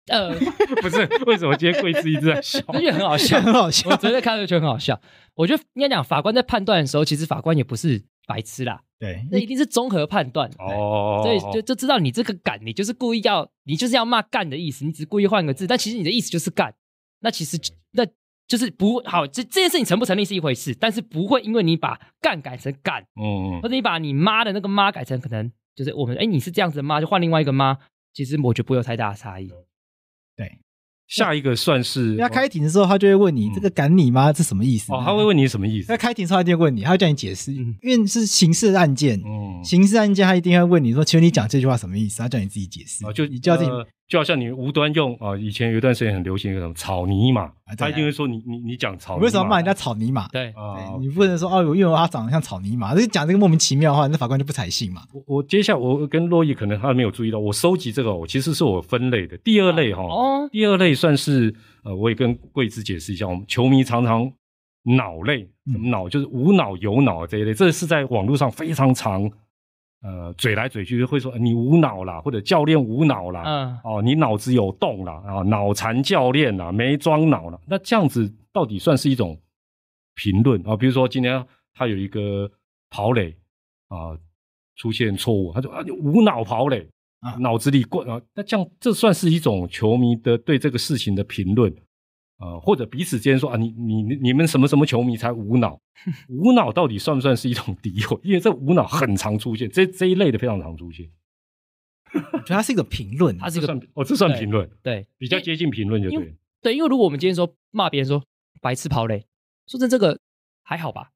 呃，不是，为什么今天桂枝一直在笑？因 为很好笑，很好笑。我觉得看头就很好笑。我觉得应该讲，法官在判断的时候，其实法官也不是白痴啦。对，那一定是综合判断。哦，所以就就知道你这个“干”，你就是故意要，你就是要骂“干”的意思。你只故意换个字，但其实你的意思就是“干”。那其实那就是不好。这这件事情成不成立是一回事，但是不会因为你把“干”改成“干”，或者你把你妈的那个“妈”改成可能就是我们哎，你是这样子的妈，就换另外一个妈。其实我觉得不会有太大的差异。对，下一个算是要开庭的时候，他就会问你这个赶你吗？是什么意思？哦，他会问你什么意思？在开庭时候，他一定问你，他会叫你解释，因为是刑事案件，刑事案件他一定会问你说，请问你讲这句话什么意思？他叫你自己解释。哦，就你叫自己。就好像你无端用啊，以前有一段时间很流行一么草泥马，他定会说你你你讲草，你为什么骂人家草泥马？对你不能说哦，因为他长得像草泥马，就讲这个莫名其妙的话，那法官就不采信嘛。我我接下来我跟洛毅可能他没有注意到，我收集这个我其实是我分类的第二类哈，第二类算是呃，我也跟贵志解释一下，我们球迷常常脑类，什么脑就是无脑有脑这一类，这是在网络上非常常呃，嘴来嘴去会说你无脑了，或者教练无脑了，嗯，哦，你脑子有洞了啊，脑残教练了，没装脑了。那这样子到底算是一种评论啊？比如说今天他有一个跑垒啊出现错误，他说啊你无脑跑垒啊，脑子里过啊，那这样这算是一种球迷的对这个事情的评论？呃，或者彼此间说啊，你你你们什么什么球迷才无脑？无脑到底算不算是一种敌友？因为这无脑很常出现，这这一类的非常常出现。我觉得它是一个评论，它是一个哦，这算评论？对，比较接近评论就对。对，因为如果我们今天说骂别人说白痴跑垒，说真这个还好吧。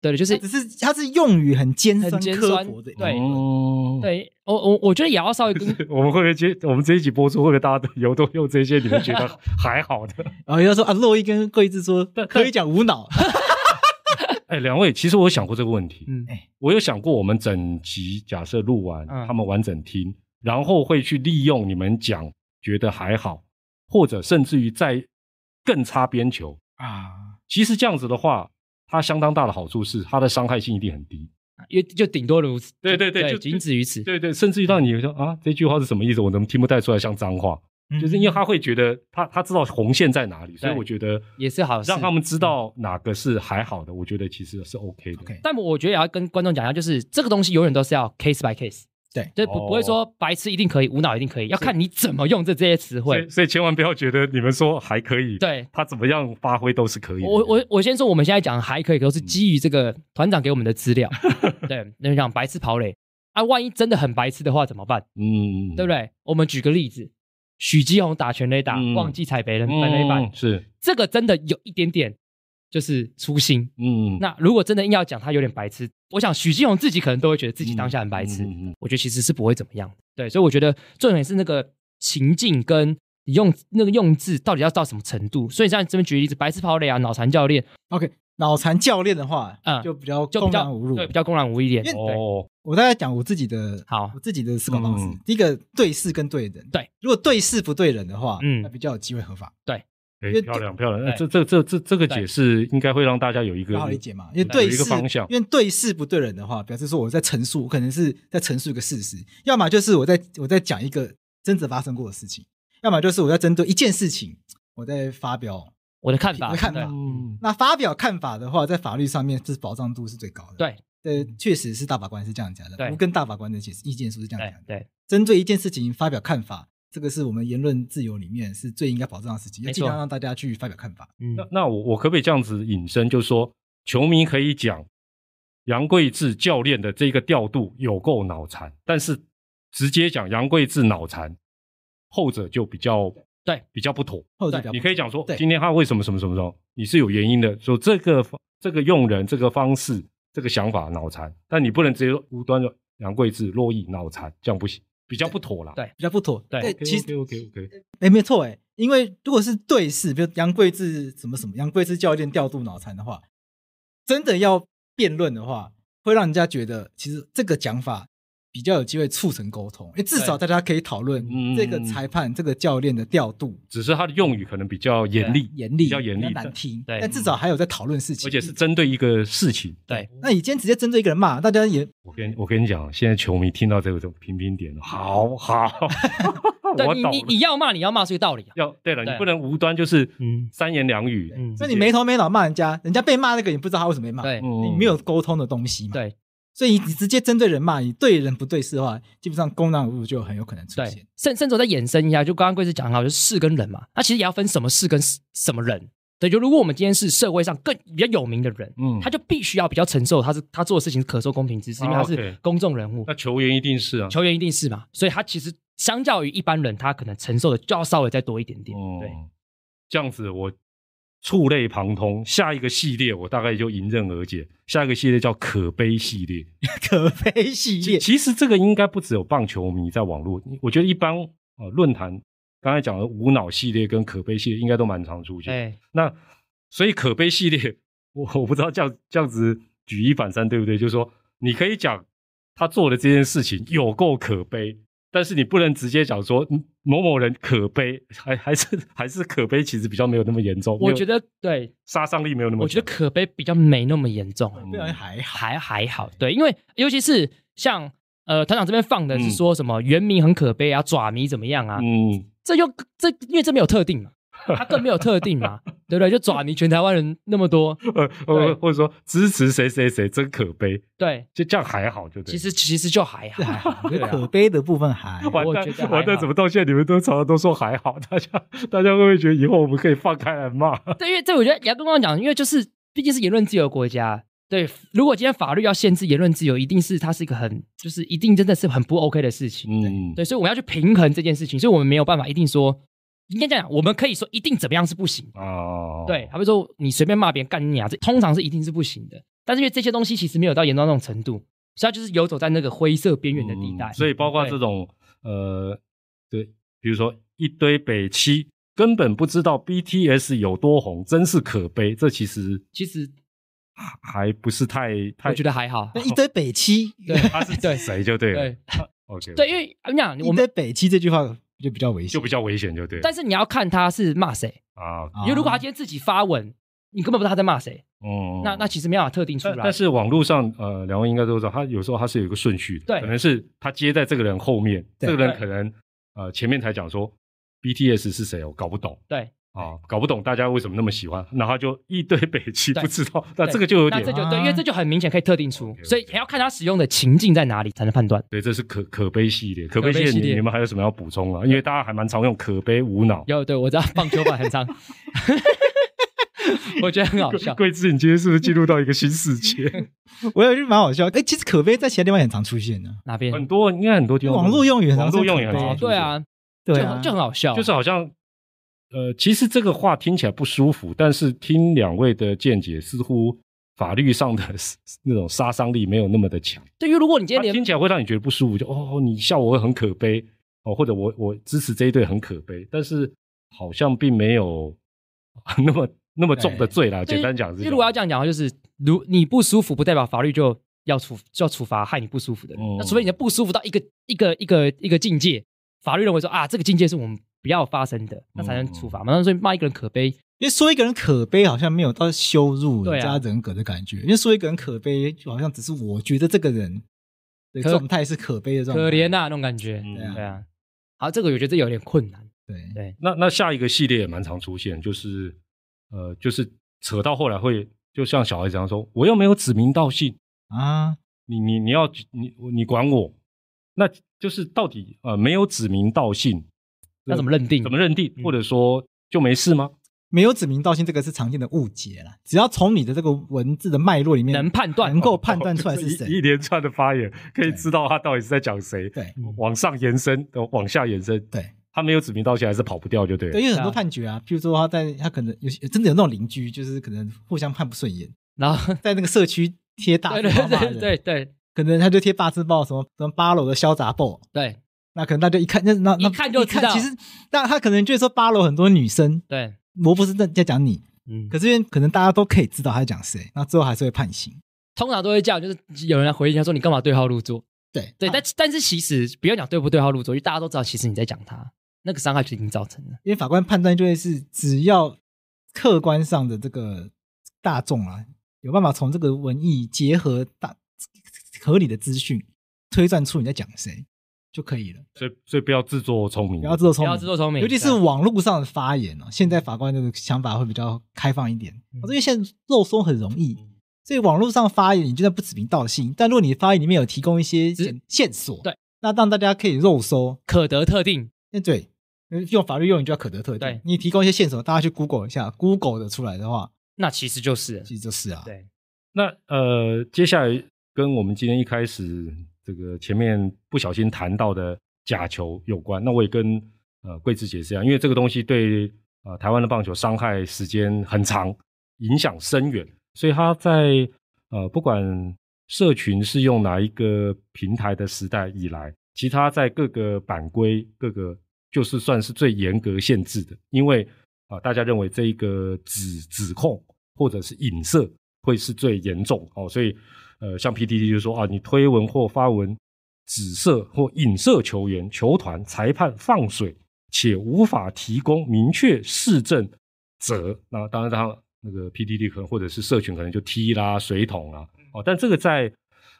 对，就是，只是他是用语很尖酸、很尖的。对，对，我我我觉得也要稍微。我们会不会接我们这一集播出，会不会大家都 有都用这些？你们觉得 还好的？然后要说啊，洛伊跟桂子说可以讲无脑。哎，两位，其实我想过这个问题。嗯，哎，我有想过，我们整集假设录完，他们完整听，然后会去利用你们讲觉得还好，或者甚至于再更擦边球啊。其实这样子的话。它相当大的好处是，它的伤害性一定很低，因为就顶多如此。对对对，就仅止于此。对对，甚至于到你说啊，这句话是什么意思？我能听不太出来像脏话，就是因为他会觉得他他知道红线在哪里，所以我觉得也是好，让他们知道哪个是还好的。我觉得其实是 OK OK。但我觉得也要跟观众讲一下，就是这个东西永远都是要 case by case。对，就不不会说白痴一定可以，无脑一定可以，要看你怎么用这这些词汇。所以千万不要觉得你们说还可以，对，他怎么样发挥都是可以。我我我先说，我们现在讲还可以，都是基于这个团长给我们的资料。对，那讲白痴跑垒，啊，万一真的很白痴的话怎么办？嗯，对不对？我们举个例子，许基宏打全垒打，忘记踩别人本垒板，是这个真的有一点点。就是粗心，嗯，那如果真的硬要讲他有点白痴，我想许金勇自己可能都会觉得自己当下很白痴，我觉得其实是不会怎么样，对，所以我觉得重点是那个情境跟你用那个用字到底要到什么程度。所以像这边举例子，白痴跑垒啊，脑残教练，OK，脑残教练的话，嗯，就比较公然侮辱，对，比较公然无礼一点。哦，我大概讲我自己的好，我自己的四个方式，第一个对事跟对人，对，如果对事不对人的话，嗯，那比较有机会合法，对。哎，漂亮漂亮！那这这这这这个解释应该会让大家有一个好理解嘛？因为对事，因为对事不对人的话，表示说我在陈述，我可能是在陈述一个事实；要么就是我在我在讲一个真实发生过的事情；要么就是我在针对一件事情我在发表我的看法。看法。那发表看法的话，在法律上面是保障度是最高的。对，呃，确实是大法官是这样讲的。我跟大法官的解释意见是是这样讲。的。对，针对一件事情发表看法。这个是我们言论自由里面是最应该保障的事情，要尽量让大家去发表看法。嗯，那那我我可不可以这样子引申，就是说，球迷可以讲杨贵志教练的这个调度有够脑残，但是直接讲杨贵志脑残，后者就比较对比较不妥。后者你可以讲说今天他为什么什么什么什么，你是有原因的，说这个这个用人这个方式这个想法脑残，但你不能直接无端的杨贵志、洛毅脑残，这样不行。比较不妥啦，对，比较不妥，对，其实 OK OK 哎，没错，哎，因为如果是对视，比如杨贵志什么什么，杨贵志教练调度脑残的话，真的要辩论的话，会让人家觉得其实这个讲法。比较有机会促成沟通，因为至少大家可以讨论这个裁判、这个教练的调度。只是他的用语可能比较严厉、严厉、比较严厉，难听。对，但至少还有在讨论事情。而且是针对一个事情。对，那今天直接针对一个人骂，大家也……我跟我跟你讲，现在球迷听到这个就频频点，好好。对你，你要骂，你要骂个道理。要对了，你不能无端就是三言两语。那你没头没脑骂人家，人家被骂那个也不知道他为什么被骂，你没有沟通的东西。对。所以你直接针对人骂，你对人不对事的话，基本上公然侮辱就很有可能出现。甚甚至我再延伸一下，就刚刚贵子讲好，就是事跟人嘛，他其实也要分什么事跟什么人。对，就如果我们今天是社会上更比较有名的人，嗯，他就必须要比较承受，他是他做的事情可受公平之事，因为他是公众人物。那球员一定是啊，球员一定是嘛，所以他其实相较于一般人，他可能承受的就要稍微再多一点点。对，这样子我。触类旁通，下一个系列我大概就迎刃而解。下一个系列叫可悲系列，可悲系列。其实这个应该不只有棒球迷在网络，我觉得一般呃论坛刚才讲的无脑系列跟可悲系列应该都蛮常出现。那所以可悲系列，我我不知道这样这样子举一反三对不对？就是说你可以讲他做的这件事情有够可悲。但是你不能直接讲说某某人可悲，还还是还是可悲，其实比较没有那么严重。我觉得对杀伤力没有那么。我觉得可悲比较没那么严重，对，还还还好。对，因为尤其是像呃团长这边放的是说什么原名很可悲，啊，爪迷怎么样啊？嗯，这又这因为这边有特定嘛。他更没有特定嘛，对不对？就抓你全台湾人那么多，呃，或者说支持谁谁谁，真可悲。对，就这样还好，就对。其实其实就还好，可悲的部分还。反我反得怎么到现在你们都常常都说还好，大家大家会不会觉得以后我们可以放开来骂？对，因为这我觉得也刚刚讲，因为就是毕竟是言论自由国家。对，如果今天法律要限制言论自由，一定是它是一个很就是一定真的是很不 OK 的事情。嗯，对，所以我们要去平衡这件事情，所以我们没有办法一定说。应该这样我们可以说一定怎么样是不行哦。对，他们说你随便骂别人干你啊，这通常是一定是不行的。但是因为这些东西其实没有到严重那种程度，所以它就是游走在那个灰色边缘的地带。所以包括这种呃，对，比如说一堆北七，根本不知道 BTS 有多红，真是可悲。这其实其实还还不是太太，我觉得还好。一堆北七，对，他是对谁就对了。对 OK，对，因为你讲一堆北七这句话。就比较危险，就比较危险，就对。但是你要看他是骂谁啊？因为如果他今天自己发文，你根本不知道他在骂谁。哦，那那其实没有特定出来。但是网络上，呃，两位应该都知道，他有时候他是有一个顺序的，对，可能是他接在这个人后面，这个人可能呃前面才讲说 BTS 是谁，我搞不懂。对。哦，搞不懂大家为什么那么喜欢，然后就一堆北汽，不知道那这个就有点，那这就对，因为这就很明显可以特定出，所以也要看他使用的情境在哪里才能判断。对，这是可可悲系列，可悲系列，你们还有什么要补充啊？因为大家还蛮常用“可悲无脑”，有对我知道棒球版很常，我觉得很好笑。桂枝，你今天是不是进入到一个新世界？我也是蛮好笑。哎，其实“可悲”在其他地方也很常出现的，哪边很多，应该很多地方网络用语，网络用语很多，对啊，对，就很好笑，就是好像。呃，其实这个话听起来不舒服，但是听两位的见解，似乎法律上的 那种杀伤力没有那么的强。对，于如果你今天听起来会让你觉得不舒服，就哦，你笑我会很可悲哦，或者我我支持这一对很可悲，但是好像并没有 那么那么重的罪啦。简单讲，就如果要这样讲的话，就是如你不舒服，不代表法律就要处就要处罚害你不舒服的人。那除非你的不舒服到一个一个一个一个境界，法律认为说啊，这个境界是我们。不要发生的，那才能处罚。马所以骂一个人可悲，因为说一个人可悲，好像没有到羞辱人家人格的感觉。因为说一个人可悲，就好像只是我觉得这个人的状态是可悲的，可怜呐那种感觉。对啊，好，这个我觉得有点困难。对对，那那下一个系列也蛮常出现，就是呃，就是扯到后来会，就像小孩子常说，我又没有指名道姓啊，你你你要你你管我？那就是到底呃，没有指名道姓。那怎么认定？怎么认定？或者说就没事吗？没有指名道姓，这个是常见的误解啦。只要从你的这个文字的脉络里面能判断，能够判断出来是谁，一连串的发言可以知道他到底是在讲谁。对，往上延伸，往下延伸。对，他没有指名道姓还是跑不掉就对了。因为很多判决啊，譬如说他在他可能有些真的有那种邻居，就是可能互相看不顺眼，然后在那个社区贴大对对对对，可能他就贴大字报，什么什么八楼的嚣杂报，对。那可能大家一看，那那一看就看，其实那他可能就是说八楼很多女生，对，我不是在在讲你，嗯，可因为可能大家都可以知道他在讲谁，那最后还是会判刑。通常都会叫就是有人来回应，他说你干嘛对号入座？对对，但但是其实不要讲对不对号入座，因为大家都知道其实你在讲他，那个伤害就已经造成了。因为法官判断就会是只要客观上的这个大众啊，有办法从这个文艺结合大合理的资讯推断出你在讲谁。就可以了，所以所以不要自作聪明，不要自作聪明，不要自作聪明，尤其是网络上的发言哦。现在法官这个想法会比较开放一点，因为现在肉搜很容易，所以网络上发言，你就算不指名道姓，但如果你发言里面有提供一些线索，对，那让大家可以肉搜可得特定，那对，用法律用语叫可得特定，你提供一些线索，大家去 Google 一下，Google 的出来的话，那其实就是其实就是啊，对，那呃，接下来跟我们今天一开始。这个前面不小心谈到的假球有关，那我也跟呃贵姐解释样，因为这个东西对呃台湾的棒球伤害时间很长，影响深远，所以他在呃不管社群是用哪一个平台的时代以来，其他在各个版规各个就是算是最严格限制的，因为啊大家认为这一个指指控或者是影射会是最严重哦，所以。呃，像 P D D 就说啊，你推文或发文指涉或影射球员、球团、裁判放水，且无法提供明确事证者，那当然他那个 P D D 可能或者是社群可能就踢啦水桶啦，哦，但这个在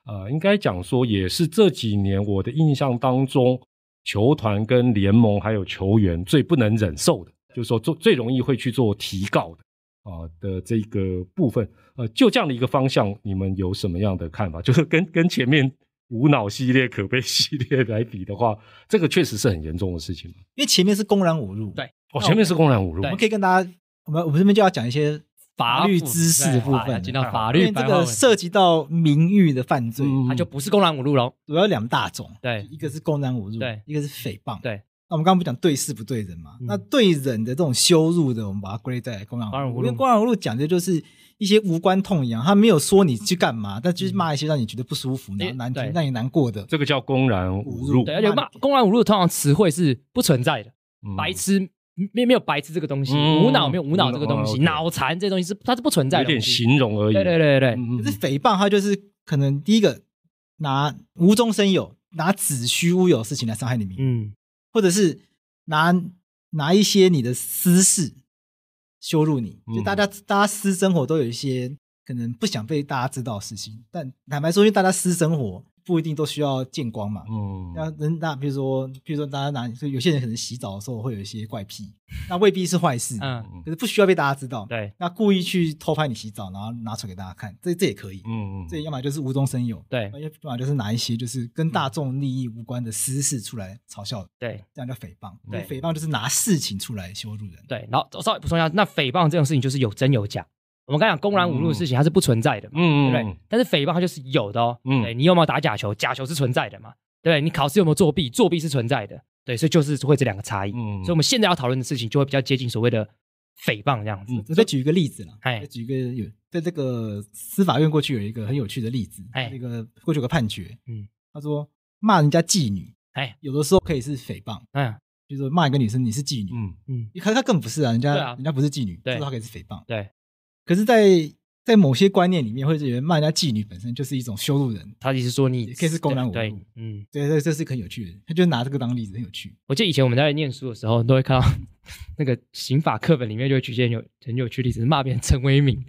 呃，应该讲说也是这几年我的印象当中，球团跟联盟还有球员最不能忍受的，就是说做最容易会去做提告的。啊的这个部分，呃，就这样的一个方向，你们有什么样的看法？就是跟跟前面无脑系列、可悲系列来比的话，这个确实是很严重的事情。因为前面是公然侮辱，对，哦，前面是公然侮辱。我们可以跟大家，我们我们这边就要讲一些法律知识的部分，讲到因为这个涉及到名誉的犯罪，它就不是公然侮辱了。主要两大种，对，一个是公然侮辱，对，一个是诽谤，对。那我们刚刚不讲对事不对人嘛？那对人的这种羞辱的，我们把它归类在公然侮辱。因为公然侮辱讲的，就是一些无关痛痒，他没有说你去干嘛，但就是骂一些让你觉得不舒服、难难听、让你难过的。这个叫公然侮辱。对，而且骂公然侮辱，通常词汇是不存在的。白痴没没有白痴这个东西，无脑没有无脑这个东西，脑残这东西是它是不存在的，有点形容而已。对对对对，就是诽谤，他就是可能第一个拿无中生有，拿子虚乌有事情来伤害你。嗯。或者是拿拿一些你的私事羞辱你，就大家大家私生活都有一些可能不想被大家知道的事情，但坦白说，因为大家私生活。不一定都需要见光嘛，嗯，那人那比如说，比如说大家拿，所以有些人可能洗澡的时候会有一些怪癖，那未必是坏事，嗯，可是不需要被大家知道，对，那故意去偷拍你洗澡，然后拿出给大家看，这这也可以，嗯嗯，这要么就是无中生有，对，要么就是拿一些就是跟大众利益无关的私事出来嘲笑，对，这样叫诽谤，对，诽谤就是拿事情出来羞辱人，对，然后稍微补充一下，那诽谤这种事情就是有真有假。我们刚讲公然侮辱的事情，它是不存在的，嗯嗯，对不对？但是诽谤它就是有的哦，嗯，对，你有没有打假球？假球是存在的嘛，对，你考试有没有作弊？作弊是存在的，对，所以就是会这两个差异，嗯，所以我们现在要讨论的事情就会比较接近所谓的诽谤这样子。我再举一个例子了，哎，举一个，在这个司法院过去有一个很有趣的例子，哎，那个过去有个判决，嗯，他说骂人家妓女，哎，有的时候可以是诽谤，嗯，就是骂一个女生你是妓女，嗯嗯，可是她更不是啊，人家人家不是妓女，对，她可以是诽谤，对。可是，在在某些观念里面，会觉得骂人家妓女本身就是一种羞辱人。他其实说，你可以是公男侮辱，嗯，对，对，这是很有趣的，他就拿这个当例子很有趣。我记得以前我们在念书的时候，都会看到 那个刑法课本里面就会举一些有很有趣的例子，骂别人陈伟敏，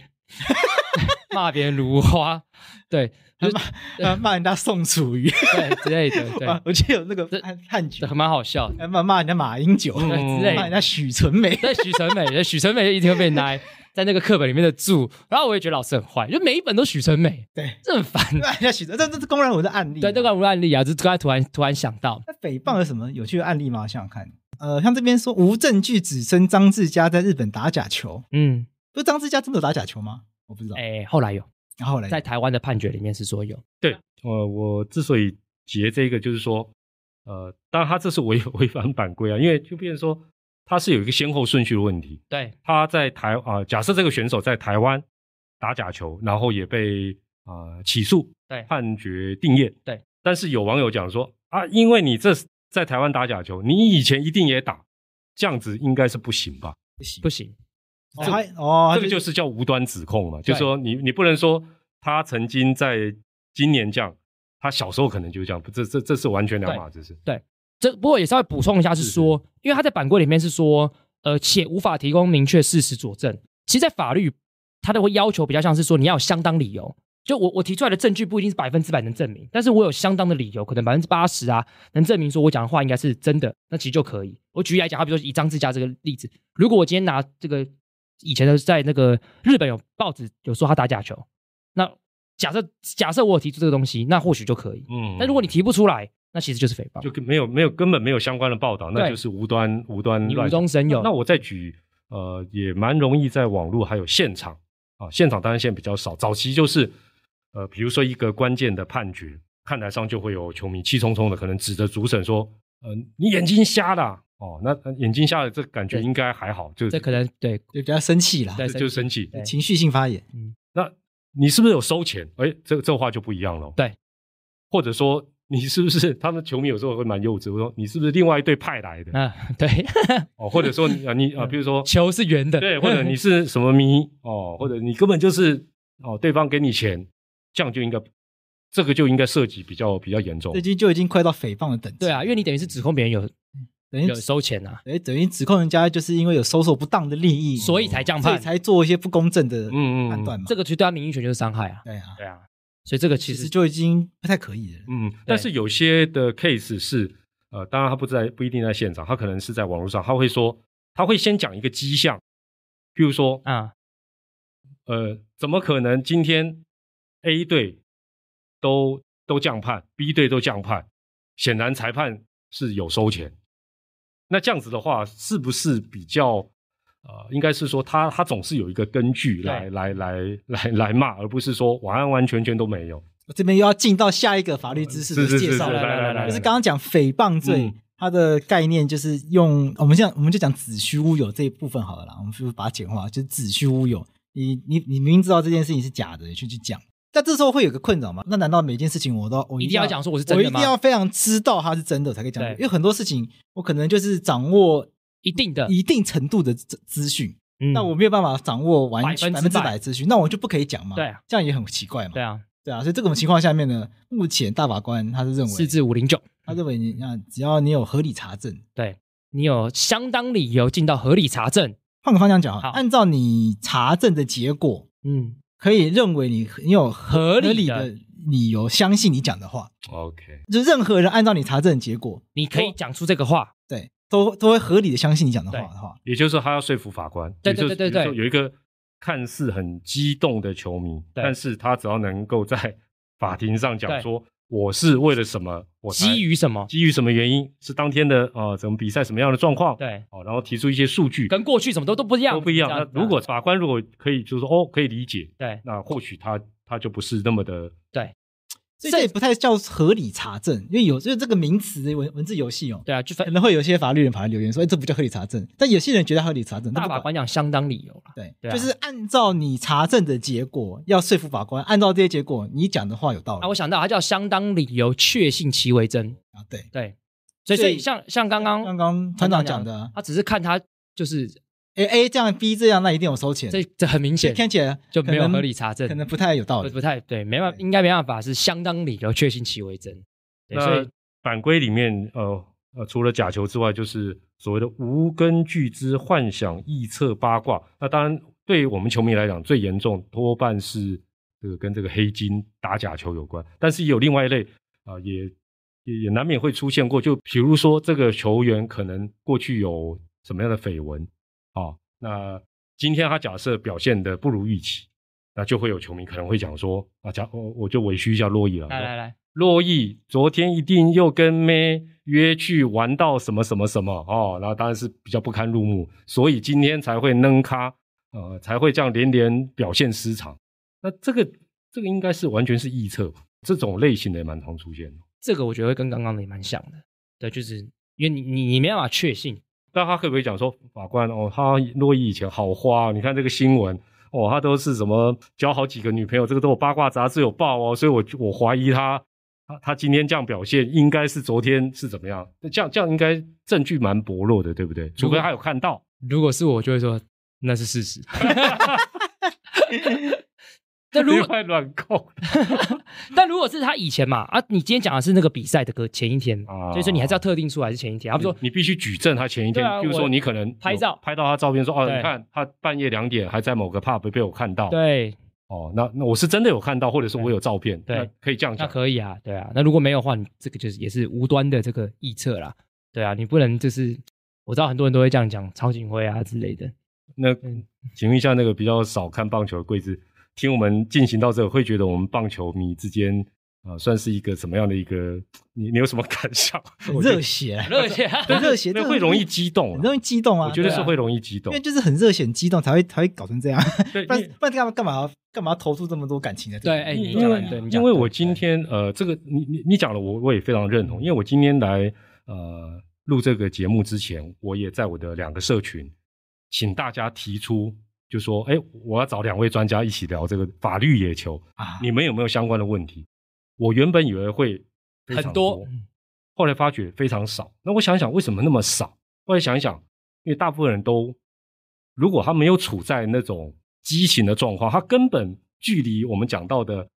骂别人如花，对，骂骂骂人家宋楚瑜，对之类的，对。我记得有那个汉九很蛮好笑，的，骂骂人家马英九之类骂人家许纯美，但许纯美，许纯美一定会被奶。在那个课本里面的注，然后我也觉得老师很坏，就每一本都许承美，对，这很烦。那 许这这是公然我的案例，对，公然无案例啊，就刚才突然突然想到，那诽谤有什么有趣的案例吗？想想看，呃，像这边说无证据指称张志佳在日本打假球，嗯，不，张志佳真的打假球吗？我不知道，哎，后来有，然后来在台湾的判决里面是说有，对，呃，我之所以截这个，就是说，呃，当然他这是违违反版规啊，因为就变成说。他是有一个先后顺序的问题。对，他在台啊，假设这个选手在台湾打假球，然后也被啊起诉，对，判决定谳，对。但是有网友讲说啊，因为你这在台湾打假球，你以前一定也打，这样子应该是不行吧？不行，不行。哦，这个就是叫无端指控嘛，就是说你你不能说他曾经在今年这样，他小时候可能就这样，这这这是完全两码子事。对。这不过也稍微补充一下，是说，因为他在版规里面是说，呃，且无法提供明确事实佐证。其实，在法律，他都会要求比较像是说，你要有相当理由。就我我提出来的证据，不一定是百分之百能证明，但是我有相当的理由，可能百分之八十啊，能证明说我讲的话应该是真的，那其实就可以。我举例来讲，他比如说以张志佳这个例子，如果我今天拿这个以前的在那个日本有报纸有说他打假球，那假设假设我有提出这个东西，那或许就可以。嗯，但如果你提不出来。那其实就是诽谤，就没有没有根本没有相关的报道，那就是无端无端乱中生有。那我再举呃，也蛮容易在网络还有现场啊，现场当然现比较少。早期就是呃，比如说一个关键的判决，看台上就会有球迷气冲冲的，可能指着主审说：“嗯，你眼睛瞎了哦。”那眼睛瞎了，这感觉应该还好，就这可能对就比较生气了，但就生气情绪性发言。嗯，那你是不是有收钱？哎，这个这话就不一样了。对，或者说。你是不是他们球迷有时候会蛮幼稚？我说你是不是另外一队派来的？啊，对 哦，或者说啊，你啊，比如说 球是圆的，对，或者你是什么迷哦，或者你根本就是哦，对方给你钱样就应该，这个就应该涉及比较比较严重，已经就已经快到诽谤的等级。对啊，因为你等于是指控别人有等于有收钱啊，哎，等于指控人家就是因为有收受不当的利益，所以才降判，才做一些不公正的判断嘛。这个对他名誉权就是伤害啊。对啊，对啊。所以这个其实就已经不太可以了。嗯，但是有些的 case 是，呃，当然他不在不一定在现场，他可能是在网络上，他会说，他会先讲一个迹象，比如说，啊，呃，怎么可能今天 A 队都都降判，B 队都降判，显然裁判是有收钱，那这样子的话，是不是比较？呃，应该是说他他总是有一个根据来来来来 来骂，而不是说完完全全都没有。我这边又要进到下一个法律知识的介绍来，就是刚刚讲诽谤罪，它的概念就是用我们在我们就讲子虚乌有这一部分好了啦。我们就是把它简化，就是子虚乌有。你你你明明知道这件事情是假的，你去去讲，但这时候会有个困扰吗？那难道每件事情我都我一定要讲说我是真的吗？我一定要非常知道它是真的才可以讲？因为很多事情我可能就是掌握。一定的一定程度的资资讯，那我没有办法掌握完全百分之百资讯，那我就不可以讲嘛。对啊，这样也很奇怪嘛。对啊，对啊，所以这种情况下面呢，目前大法官他是认为四至五零九，他认为你，啊，只要你有合理查证，对你有相当理由进到合理查证，换个方向讲，按照你查证的结果，嗯，可以认为你你有合理的理由相信你讲的话。OK，就任何人按照你查证的结果，你可以讲出这个话。对。都都会合理的相信你讲的话的话，也就是说，他要说服法官。对对对对，有一个看似很激动的球迷，但是他只要能够在 法庭上讲说，我是为了什么，我基于什么，基于什么原因，是当天的啊，怎么比赛什么样的状况，对，哦，然后提出一些数据，跟过去什么都都不一样，都不一样。那如果法官如果可以，就是说哦，可以理解，对，那或许他他就不是那么的对。所以这也不太叫合理查证，因为有就是这个名词文文字游戏哦。对啊，就可能会有些法律人来留言说，哎，这不叫合理查证。但有些人觉得合理查证，大法官讲相当理由了。对，就是按照你查证的结果，要说服法官，按照这些结果，你讲的话有道理。啊，我想到，它叫相当理由，确信其为真。啊，对对。所以所以像像刚刚刚刚团长讲的，他只是看他就是。哎 A 这样 B 这样，那一定有收钱，这这很明显，听起来就没有合理查证，可能不太有道理，不太对，没办法，应该没办法，是相当理由确信其为真。那反规里面，呃呃，除了假球之外，就是所谓的无根据之幻想、臆测、八卦。那当然，对于我们球迷来讲，最严重多半是这个跟这个黑金打假球有关。但是也有另外一类，啊，也也难免会出现过，就比如说这个球员可能过去有什么样的绯闻。哦，那今天他假设表现的不如预期，那就会有球迷可能会讲说：，啊，假我我就委屈一下洛伊了。来来来，洛伊昨天一定又跟咩约去玩到什么什么什么哦，那当然是比较不堪入目，所以今天才会扔卡，呃，才会这样连连表现失常。那这个这个应该是完全是臆测吧？这种类型的也蛮常出现的。这个我觉得跟刚刚的也蛮像的，对，就是因为你你你没办法确信。但他可不可以讲说，法官哦，他洛伊以前好花，你看这个新闻哦，他都是什么交好几个女朋友，这个都有八卦杂志有报哦，所以我我怀疑他他他今天这样表现，应该是昨天是怎么样？这样这样应该证据蛮薄弱的，对不对？除非他有看到。如果是我，就会说那是事实。那如果乱搞，但如果是他以前嘛啊，你今天讲的是那个比赛的歌前一天，所以说你还是要特定出来是前一天啊，比如说你必须举证他前一天，譬如说你可能拍照拍到他照片，说哦你看他半夜两点还在某个 pub 被我看到，对哦，那那我是真的有看到，或者说我有照片，对，可以这样讲，那可以啊，对啊，那如果没有的话，你这个就是也是无端的这个臆测啦，对啊，你不能就是我知道很多人都会这样讲，曹景辉啊之类的，那请问一下那个比较少看棒球的贵子。听我们进行到这会觉得我们棒球迷之间啊，算是一个什么样的一个？你你有什么感想？热血，热血，热血，会容易激动，容易激动啊！我觉得是会容易激动，因为就是很热血、激动，才会才会搞成这样。不然不然干嘛干嘛干嘛投入这么多感情呢？对，因为因为我今天呃，这个你你你讲了，我我也非常认同。因为我今天来呃录这个节目之前，我也在我的两个社群，请大家提出。就说：“哎，我要找两位专家一起聊这个法律野球啊，你们有没有相关的问题？我原本以为会很多，后来发觉非常少。那我想想为什么那么少？后来想一想，因为大部分人都如果他没有处在那种激情的状况，他根本距离我们讲到的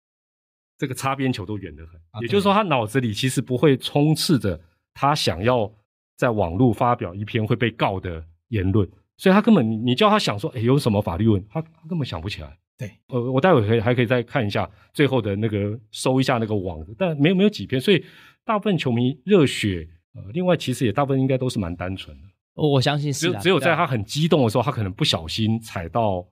这个擦边球都远得很。也就是说，他脑子里其实不会充斥着他想要在网络发表一篇会被告的言论。”所以他根本你叫他想说有什么法律问，他根本想不起来。对，呃，我待会可以还可以再看一下最后的那个搜一下那个网，但没有没有几篇，所以大部分球迷热血，呃，另外其实也大部分应该都是蛮单纯的。我相信是。只只有在他很激动的时候，他可能不小心踩到。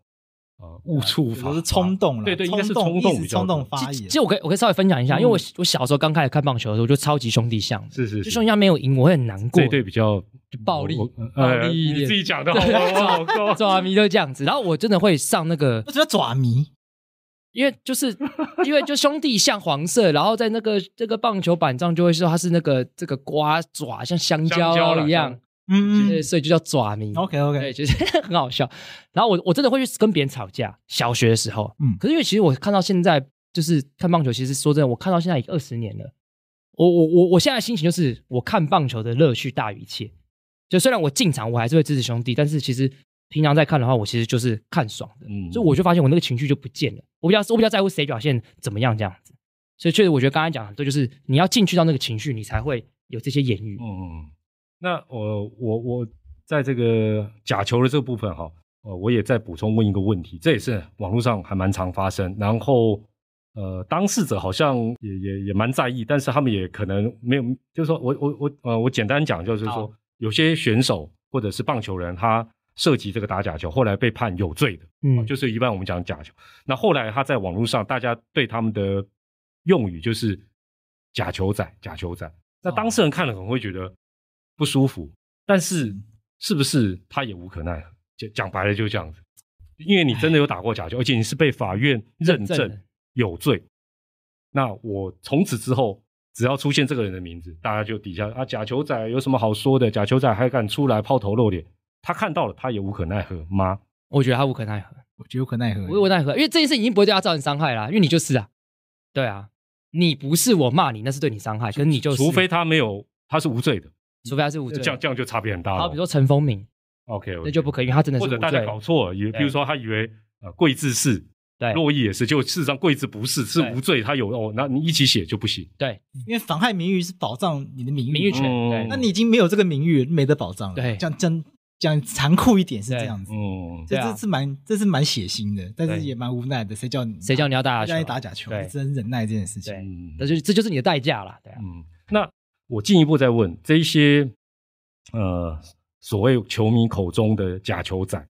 呃，误触，我是冲动了，对对，应该是冲动，冲动发言。其实我可以，我可以稍微分享一下，因为我我小时候刚开始看棒球的时候，就超级兄弟像，是是，就兄弟像没有赢，我会很难过。这比较暴力，暴力一点。你自己讲的，抓迷都这样子，然后我真的会上那个，我么叫抓迷？因为就是因为就兄弟像黄色，然后在那个这个棒球板上就会说它是那个这个瓜爪像香蕉一样。嗯，就是所以就叫抓迷。OK OK，对，其实 很好笑。然后我我真的会去跟别人吵架。小学的时候，嗯，可是因为其实我看到现在就是看棒球，其实说真的，我看到现在已二十年了。我我我我现在心情就是我看棒球的乐趣大于一切。就虽然我进场我还是会支持兄弟，但是其实平常在看的话，我其实就是看爽的。嗯。所以我就发现我那个情绪就不见了。我比较我比较在乎谁表现怎么样这样子。所以确实我觉得刚才讲的对，就是你要进去到那个情绪，你才会有这些言语。嗯嗯嗯。那我我我在这个假球的这部分哈，呃，我也再补充问一个问题，这也是网络上还蛮常发生，然后呃，当事者好像也也也蛮在意，但是他们也可能没有，就是说我我我呃，我简单讲，就是说有些选手或者是棒球人，他涉及这个打假球，后来被判有罪的，嗯，就是一般我们讲假球，那后来他在网络上，大家对他们的用语就是假球仔、假球仔，那当事人看了可能会觉得。不舒服，但是是不是他也无可奈何？讲讲白了就是这样子，因为你真的有打过假球，而且你是被法院认证有罪，那我从此之后只要出现这个人的名字，大家就底下啊假球仔有什么好说的？假球仔还敢出来抛头露脸？他看到了，他也无可奈何吗？我觉得他无可奈何，我觉得无可奈何，无可奈何，因为这件事已经不会对他造成伤害了，因为你就是啊，对啊，你不是我骂你，那是对你伤害，是你就是，除非他没有，他是无罪的。除非他是无罪，这样这样就差别很大。好，比如说陈风明，OK，那就不可为他真的是或者大家搞错，也比如说他以为呃桂字是，对，洛毅也是，就事实上桂字不是是无罪，他有哦，那你一起写就不行。对，因为妨害名誉是保障你的名誉名誉权，那你已经没有这个名誉，没得保障了。对，真，这讲残酷一点是这样子，嗯，这这是蛮这是蛮血腥的，但是也蛮无奈的，谁叫谁叫你要打你打假球，真忍耐这件事情，那就这就是你的代价了，对啊。嗯，那。我进一步再问，这一些呃所谓球迷口中的假球仔，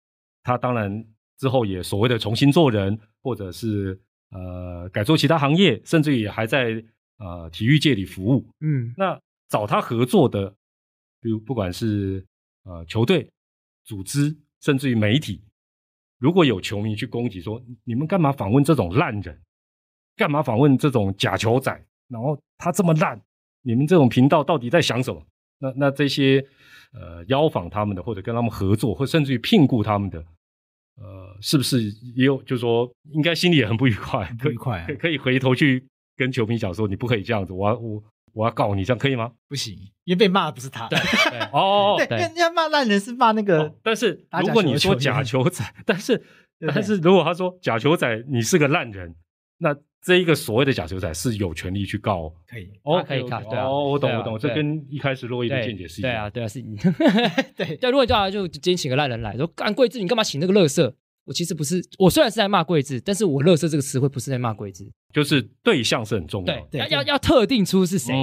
他当然之后也所谓的重新做人，或者是呃改做其他行业，甚至于还在呃体育界里服务。嗯，那找他合作的，比如不管是呃球队、组织，甚至于媒体，如果有球迷去攻击说，你们干嘛访问这种烂人？干嘛访问这种假球仔？然后他这么烂？你们这种频道到底在想什么？那那这些呃邀访他们的，或者跟他们合作，或甚至于聘雇他们的，呃，是不是也有？就说应该心里也很不愉快。不愉快，可以回头去跟球迷讲说，你不可以这样子，我我我要告你，这样可以吗？不行，因为被骂的不是他。对，哦，对，人 家骂烂人是骂那个。但是如果你说假球仔，但是但是如果他说假球仔，你是个烂人，那。这一个所谓的假球赛是有权利去告，可以，哦，可以告，对哦，我懂，我懂，这跟一开始洛伊的见解是一样，对啊，对，啊，是，对，对，果伊就就今天请个烂人来说，干桂子，你干嘛请那个乐色？我其实不是，我虽然是在骂桂子，但是我乐色这个词汇不是在骂桂子，就是对象是很重要，对，要要特定出是谁，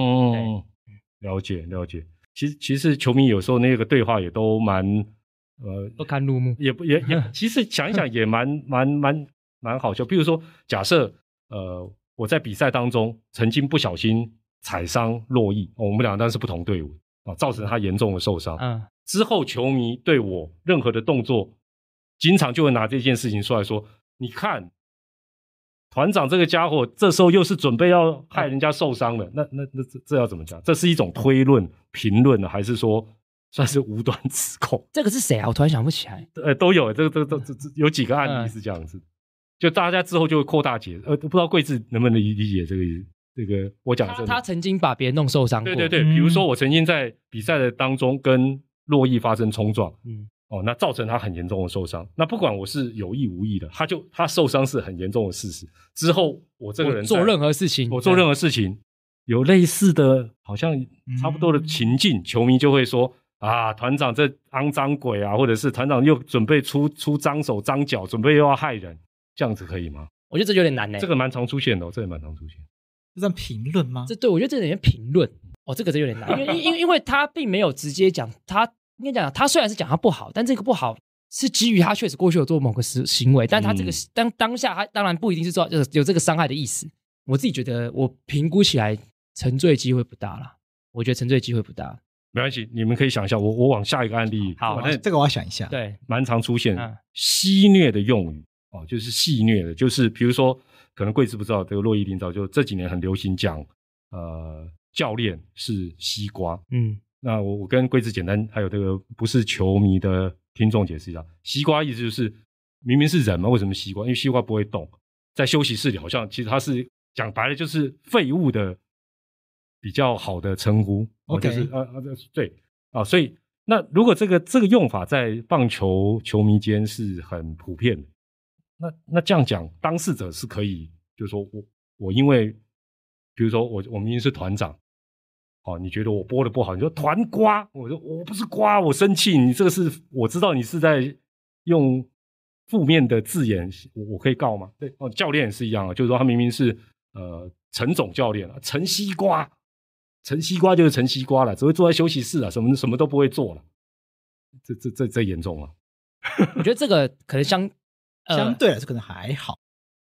了解了解。其实其实球迷有时候那个对话也都蛮呃不堪入目，也不也也，其实想一想也蛮蛮蛮蛮好笑。比如说假设。呃，我在比赛当中曾经不小心踩伤洛毅，我们两当时是不同队伍啊，造成他严重的受伤。嗯，之后球迷对我任何的动作，经常就会拿这件事情出来说，你看团长这个家伙，这时候又是准备要害人家受伤了，那那那这这要怎么讲？这是一种推论评论呢，还是说算是无端指控？这个是谁啊？我突然想不起来。呃，都有这个，这个、这这有几个案例是这样子。就大家之后就会扩大解，呃，不知道贵志能不能理理解这个意思？这个我讲这的，他曾经把别人弄受伤过。对对对，比如说我曾经在比赛的当中跟洛毅发生冲撞，嗯，哦，那造成他很严重的受伤。那不管我是有意无意的，他就他受伤是很严重的事实。之后我这个人做任何事情，我做任何事情有类似的好像差不多的情境，球迷就会说啊，团长这肮脏鬼啊，或者是团长又准备出出脏手脏脚，准备又要害人。这样子可以吗？我觉得这有点难呢。这个蛮常出现的，这也蛮常出现。这算评论吗？这对我觉得这有点评论哦，这个这有点难，因为因为因为他并没有直接讲，他应该讲他虽然是讲他不好，但这个不好是基于他确实过去有做某个是行为，但他这个当当下他当然不一定是做就是有这个伤害的意思。我自己觉得我评估起来沉醉机会不大了，我觉得沉醉机会不大。没关系，你们可以想一下，我我往下一个案例。好，这个我要想一下。对，蛮常出现，啊、欺虐的用语。哦，就是戏虐的，就是比如说，可能贵枝不知道，这个洛伊林早就这几年很流行讲，呃，教练是西瓜。嗯，那我我跟贵枝简单还有这个不是球迷的听众解释一下，西瓜意思就是明明是人嘛，为什么西瓜？因为西瓜不会动，在休息室里好像其实他是讲白了就是废物的比较好的称呼。O K，啊啊对啊，所以那如果这个这个用法在棒球球迷间是很普遍的。那那这样讲，当事者是可以，就是说我我因为，比如说我我们因是团长，哦，你觉得我播的不好，你说团瓜，我说我不是瓜，我生气，你这个是，我知道你是在用负面的字眼，我我可以告吗？对哦，教练也是一样啊，就是说他明明是呃陈总教练啊，陈西瓜，陈西瓜就是陈西瓜了，只会坐在休息室啊，什么什么都不会做了，这这这这严重了，我觉得这个可能相。相对来说可能还好，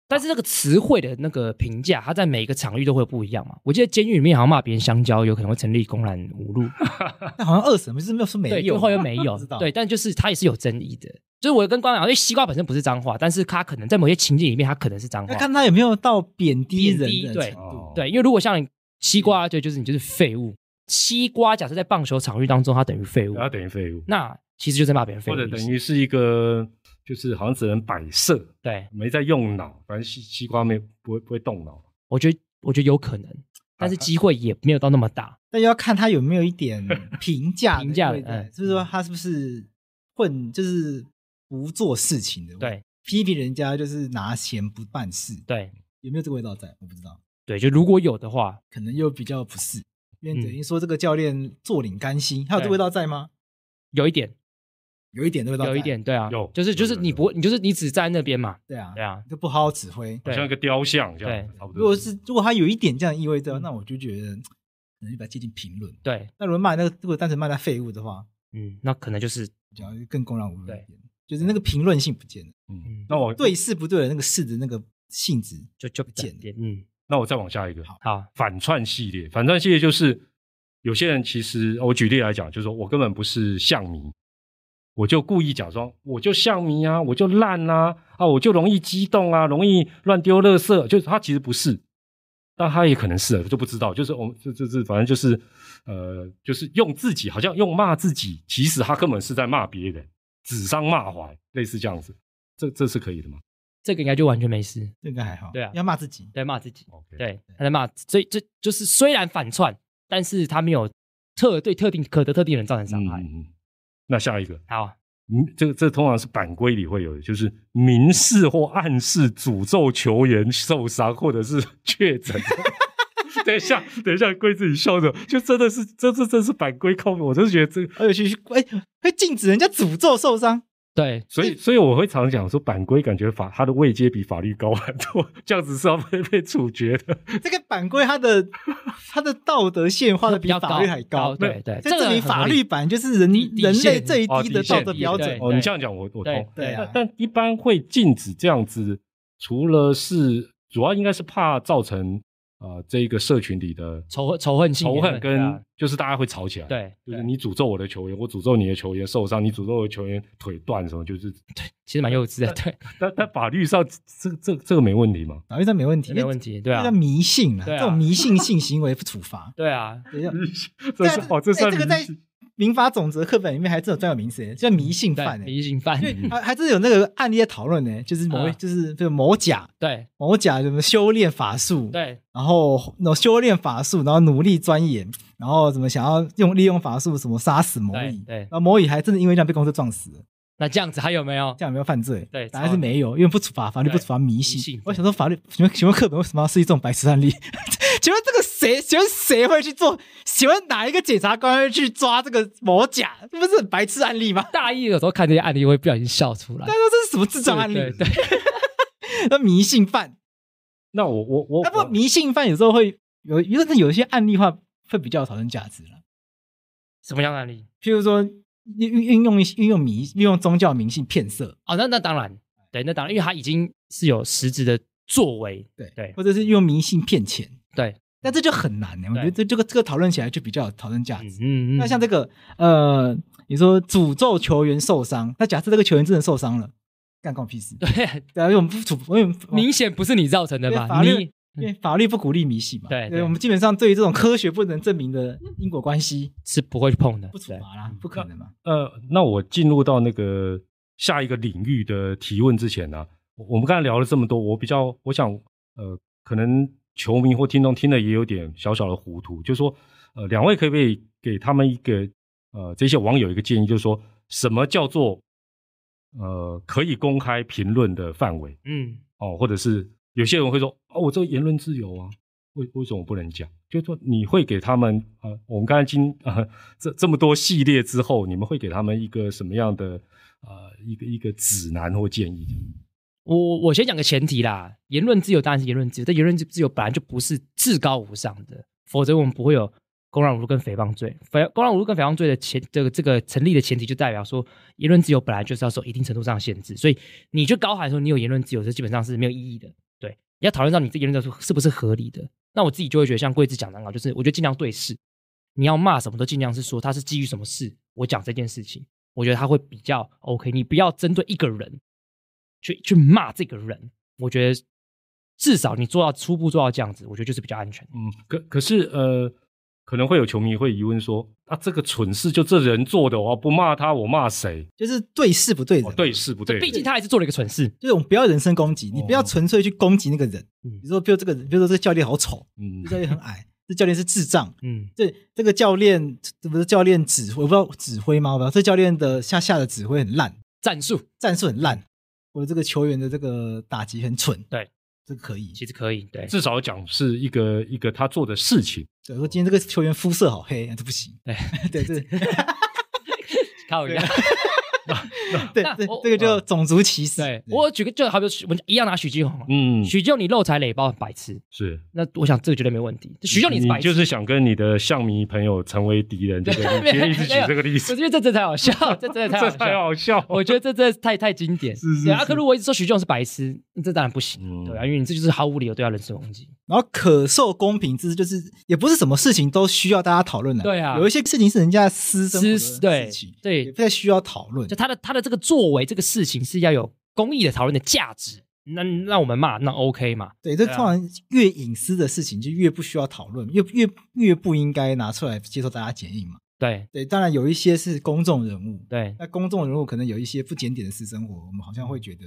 但是那个词汇的那个评价，它在每一个场域都会不一样嘛。我记得监狱里面好像骂别人香蕉，有可能会成立公然侮辱，那好像不是没有说没有，最后又没有。对，但就是它也是有争议的。就是我跟光阳，因为西瓜本身不是脏话，但是它可能在某些情境里面，它可能是脏话。看它有没有到贬低人的程度。对，因为如果像西瓜，就就是你就是废物。西瓜，假设在棒球场域当中，它等于废物，等于废物。那其实就在骂别人废物，或者等于是一个。就是好像只能摆设，对，没在用脑。反正西西瓜没不会不会动脑。我觉得我觉得有可能，但是机会也没有到那么大。那要看他有没有一点 评价评价的，是不是说他是不是混就是不做事情的？对，批评人家就是拿钱不办事。对，有没有这个味道在？我不知道。对，就如果有的话，可能又比较不是。因为等于说这个教练坐领干薪，他有这味道在吗？有一点。有一点，有一点，对啊，有就是就是你不，你就是你只在那边嘛，对啊，对啊，就不好好指挥，像一个雕像这样。多。如果是如果他有一点这样意味着，那我就觉得可能就比较接近评论。对，那如果骂那个如果单纯骂他废物的话，嗯，那可能就是讲更公然无对，就是那个评论性不见了。嗯，那我对事不对的那个事的那个性质就就不见了。嗯，那我再往下一个，好，反串系列，反串系列就是有些人其实我举例来讲，就是说我根本不是像迷。我就故意假装，我就像迷啊，我就烂啊，我就容易激动啊，容易乱丢垃圾，就是他其实不是，但他也可能是，就不知道，就是我们就就是反正就是，呃，就是用自己好像用骂自己，其实他根本是在骂别人，指桑骂槐，类似这样子，这这是可以的吗？这个应该就完全没事，这个还好。对啊，要骂自己，对骂自己，对，他在骂，所以这就是虽然反串，但是他没有特对特定可得特定人造成伤害。那下一个好，嗯，这个这通常是版规里会有的，就是明示或暗示诅咒球员受伤或者是确诊。等一下，等一下，规自己笑的，就真的是这这这是版规空，我真是觉得这，而且是哎会禁止人家诅咒受伤。对，所以所以我会常讲说，版规感觉法它的位阶比法律高很多，这样子是要被被处决的。这个版规它的它的道德线画的比法律还高，对对。在这里，法律版就是人人类最低的道德标准。哦，你这样讲我我通对但一般会禁止这样子，除了是主要应该是怕造成。啊，这个社群里的仇恨、仇恨、仇恨跟就是大家会吵起来，对，就是你诅咒我的球员，我诅咒你的球员受伤，你诅咒我的球员腿断什么，就是 对，其实蛮幼稚的，对。但但法律上这这这个没问题吗？法律上没问题，没问题，对啊，迷信嘛，这种迷信性行为不处罚，对啊，这是哦，这算迷信。民法总则课本里面还真有专有名词，叫迷信犯哎，迷信犯，还还真有那个案例在讨论呢，就是某、位，就是这个甲，对，某甲什么修炼法术，对，然后那修炼法术，然后努力钻研，然后怎么想要用利用法术什么杀死某乙，对，后某乙还真的因为这样被公司撞死。那这样子还有没有？这样没有犯罪，对，答案是没有，因为不处罚，法律不处罚迷信。我想说，法律，请问请问课本为什么要计这种白痴案例？请问这个谁？请问谁会去做？请问哪一个检察官会去抓这个魔甲？这不是白痴案例吗？大一有时候看这些案例会不小心笑出来。家说这是什么智障案例？对，那迷信犯。那我我我，那不迷信犯有时候会有，因为有一些案例话会比较讨论价值了。什么样的案例？譬如说运运用一些运用迷运用宗教迷信骗色。啊，那那当然，对，那当然，因为他已经是有实质的作为，对对，或者是用迷信骗钱。对，那这就很难。我觉得这这个这个讨论起来就比较有讨论价值。嗯嗯。那像这个呃，你说诅咒球员受伤，那假设这个球员真的受伤了，干关我屁事？对，因为我们处，因为 明显不是你造成的吧？法律，因为法律不鼓励迷信嘛。对，我们基本上对于这种科学不能证明的因果关系是不会碰的，不处罚啦，不可能嘛？呃，那我进入到那个下一个领域的提问之前呢，我我们刚才聊了这么多，我比较，我想，呃，可能。球迷或听众听得也有点小小的糊涂，就是说，呃，两位可不可以给他们一个，呃，这些网友一个建议，就是说，什么叫做，呃，可以公开评论的范围？嗯，哦，或者是有些人会说，哦，我这个言论自由啊，为为什么不能讲？就是说，你会给他们，啊，我们刚才经啊，这这么多系列之后，你们会给他们一个什么样的，呃一个一个指南或建议？我我我先讲个前提啦，言论自由当然是言论自由，但言论自由本来就不是至高无上的，否则我们不会有公然侮辱跟诽谤罪。反公然侮辱跟诽谤罪的前这个这个成立的前提，就代表说言论自由本来就是要受一定程度上的限制。所以你就高喊说你有言论自由，这基本上是没有意义的。对，你要讨论到你这言论是是不是合理的，那我自己就会觉得，像贵子讲难搞，就是我觉得尽量对事，你要骂什么都尽量是说他是基于什么事，我讲这件事情，我觉得他会比较 OK。你不要针对一个人。去去骂这个人，我觉得至少你做到初步做到这样子，我觉得就是比较安全。嗯，可可是呃，可能会有球迷会疑问说，啊，这个蠢事就这人做的，我不骂他，我骂谁？就是对事不对人，对事不对。人。毕竟他还是做了一个蠢事，就是我们不要人身攻击，你不要纯粹去攻击那个人。比如说，比如这个人，比如说这教练好丑，这教练很矮，这教练是智障，嗯，这这个教练这不是教练指挥，我不知道指挥吗？我不知道这教练的下下的指挥很烂，战术战术很烂。我这个球员的这个打击很蠢，对，这个可以，其实可以，对，至少讲是一个一个他做的事情。对，说今天这个球员肤色好黑，这不 行，对对对，靠！对 对，这个就种族歧视。我举个，就好比我们一样拿许建宏，嗯，许继红你漏财累包白痴，是。那我想这个绝对没问题。许继红你，你就是想跟你的象迷朋友成为敌人，对不对？我一举这个例子，我觉得这 这太好笑，这真的太才好笑。我觉得这这太太经典。对啊，可如果一直说许继红是白痴，这当然不行，对啊，因为你这就是毫无理由对他人身攻击。然后可受公平，这就是也不是什么事情都需要大家讨论的。对啊，有一些事情是人家私生私私事情，对，不太需要讨论。他的他的这个作为，这个事情是要有公益的讨论的价值，那那我们骂那 OK 嘛？对，这突然越隐私的事情就越不需要讨论，越越越不应该拿出来接受大家检验嘛？对对，当然有一些是公众人物，对，那公众人物可能有一些不检点的私生活，我们好像会觉得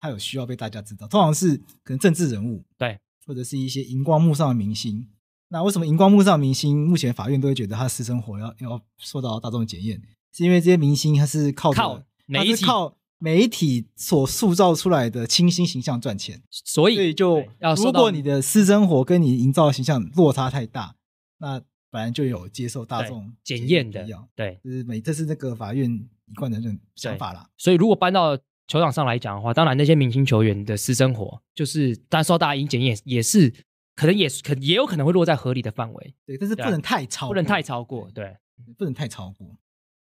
他有需要被大家知道。通常是可能政治人物，对，或者是一些荧光幕上的明星。那为什么荧光幕上的明星目前法院都会觉得他的私生活要要受到大众检验？是因为这些明星他是靠靠，媒体、靠媒体所塑造出来的清新形象赚钱，所以就要如果你的私生活跟你营造的形象落差太大，那本来就有接受大众检验的，对，就是每这是那个法院一贯的这种想法啦。所以如果搬到球场上来讲的话，当然那些明星球员的私生活就是，但受大家影经检验也是，可能也可也有可能会落在合理的范围，对，但是不能太超，不能太超过，对，不能太超过。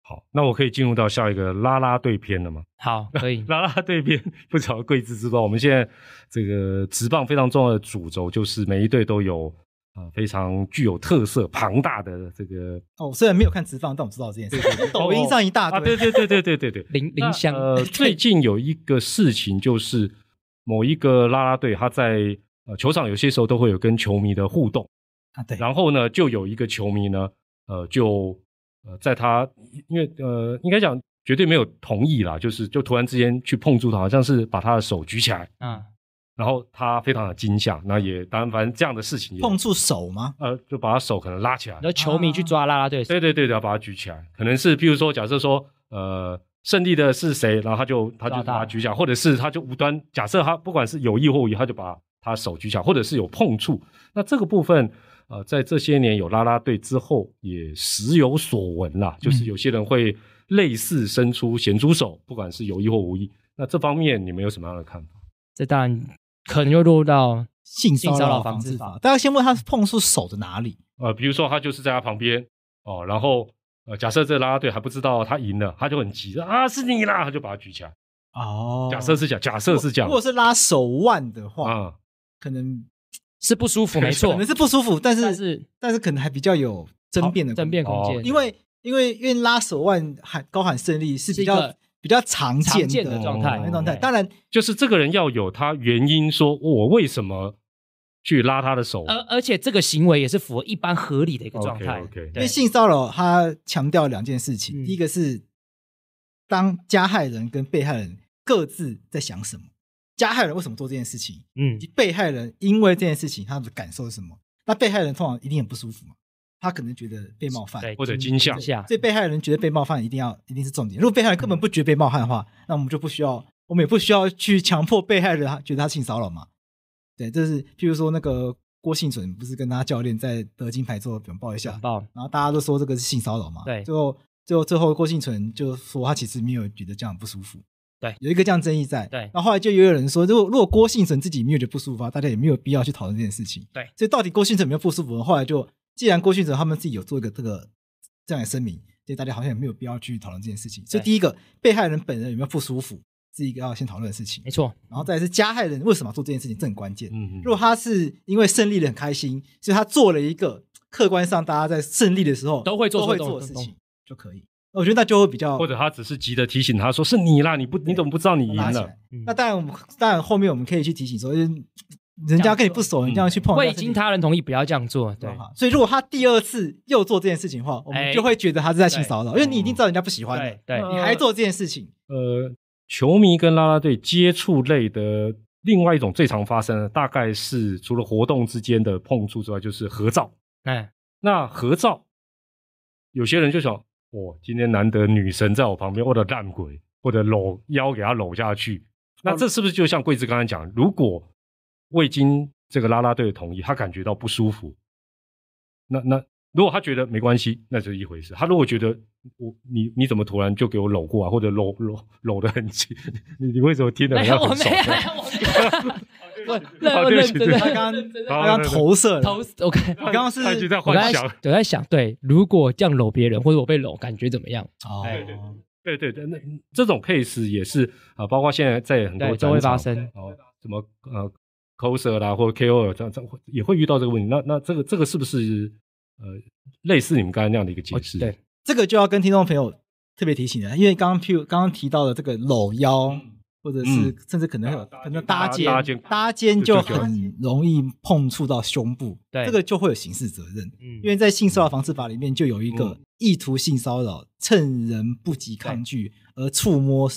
好，那我可以进入到下一个啦啦队篇了吗？好，可以。啦 啦队篇不少贵资知道，我们现在这个直棒非常重要的主轴就是每一队都有啊非常具有特色、庞大的这个。哦，虽然没有看直棒，但我知道这件事情。抖音上一大堆啊，对对对对对对对。林林香。呃，最近有一个事情就是，某一个啦啦队他在呃球场有些时候都会有跟球迷的互动啊，对。然后呢，就有一个球迷呢，呃，就。呃，在他因为呃，应该讲绝对没有同意啦，就是就突然之间去碰触他，好像是把他的手举起来，嗯，然后他非常的惊吓，那也当然，反正这样的事情碰触手吗？呃，就把他手可能拉起来，然后球迷去抓啦啦队，对对对对，把他举起来，可能是譬如说假设说呃，胜利的是谁，然后他就他就把他举起来，或者是他就无端假设他不管是有意或无意，他就把他手举起来，或者是有碰触，那这个部分。呃，在这些年有拉拉队之后，也时有所闻啦。就是有些人会类似伸出咸猪手，不管是有意或无意。那这方面你们有什么样的看法？这当然可能又落到性骚扰防治法。大家先问他碰触手的哪里？呃，比如说他就是在他旁边哦，然后假设这拉拉队还不知道他赢了，他就很急啊，是你啦，他就把他举起来。哦，假设是假，假设是假。如果是拉手腕的话，啊，可能。是不舒服，没错，可能是不舒服，但是但是可能还比较有争辩的争辩空间，因为因为因为拉手腕喊高喊胜利是比较。比较常见常见的状态状态，当然就是这个人要有他原因，说我为什么去拉他的手，而而且这个行为也是符合一般合理的一个状态，因为性骚扰他强调两件事情，第一个是当加害人跟被害人各自在想什么。加害人为什么做这件事情？嗯，被害人因为这件事情他的感受是什么？那被害人通常一定很不舒服嘛，他可能觉得被冒犯或者惊吓。对，被害人觉得被冒犯一定要一定是重点。如果被害人根本不觉得被冒犯的话，那我们就不需要，我们也不需要去强迫被害人他觉得他性骚扰嘛。对，就是譬如说那个郭幸存不是跟他教练在得金牌做后举一下，然后大家都说这个是性骚扰嘛。对，最后最后最后郭幸存就说他其实没有觉得这样不舒服。对，有一个这样争议在。对，然后后来就也有人说，如果如果郭姓成自己没有觉得不舒服，大家也没有必要去讨论这件事情。对，所以到底郭姓成有没有不舒服后来就既然郭姓成他们自己有做一个这个这样的声明，所以大家好像也没有必要去讨论这件事情。所以第一个，被害人本人有没有不舒服，是一个要先讨论的事情。没错，然后再是加害人为什么做这件事情，这很关键。嗯，如果他是因为胜利的很开心，所以他做了一个客观上大家在胜利的时候都会做都会做的事情就可以。我觉得那就会比较，或者他只是急着提醒他说：“是你啦，你不你怎么不知道你赢了？”那当然，我当然后面我们可以去提醒说：“人家跟你不熟，你这样去碰未经他人同意，不要这样做。”对。所以如果他第二次又做这件事情的话，我们就会觉得他是在性骚扰，因为你已经知道人家不喜欢的，对，你还做这件事情。呃，球迷跟拉拉队接触类的另外一种最常发生的，大概是除了活动之间的碰触之外，就是合照。哎，那合照，有些人就想。我今天难得女神在我旁边，或者烂鬼，或者搂腰给她搂下去，那这是不是就像桂枝刚才讲，如果未经这个拉拉队的同意，他感觉到不舒服，那那如果他觉得没关系，那就是一回事。他如果觉得我你你怎么突然就给我搂过来，或者搂搂搂的很紧，你你为什么听得人家很爽？不，那那对对，刚刚刚刚投射投，OK，刚刚是我在，我在想，对，如果这样搂别人，或者我被搂，感觉怎么样？哦，对对对那这种 case 也是啊，包括现在在很多都会发生，哦，什么呃 c o s e r 啦或 KO 这样这样也会遇到这个问题。那那这个这个是不是呃类似你们刚才那样的一个解释？对，这个就要跟听众朋友特别提醒了，因为刚刚譬如刚刚提到的这个搂腰。或者是甚至可能会有可能搭肩，搭肩就很容易碰触到胸部，这个就会有刑事责任。嗯，因为在性骚扰防治法里面就有一个意图性骚扰，趁人不及抗拒而触摸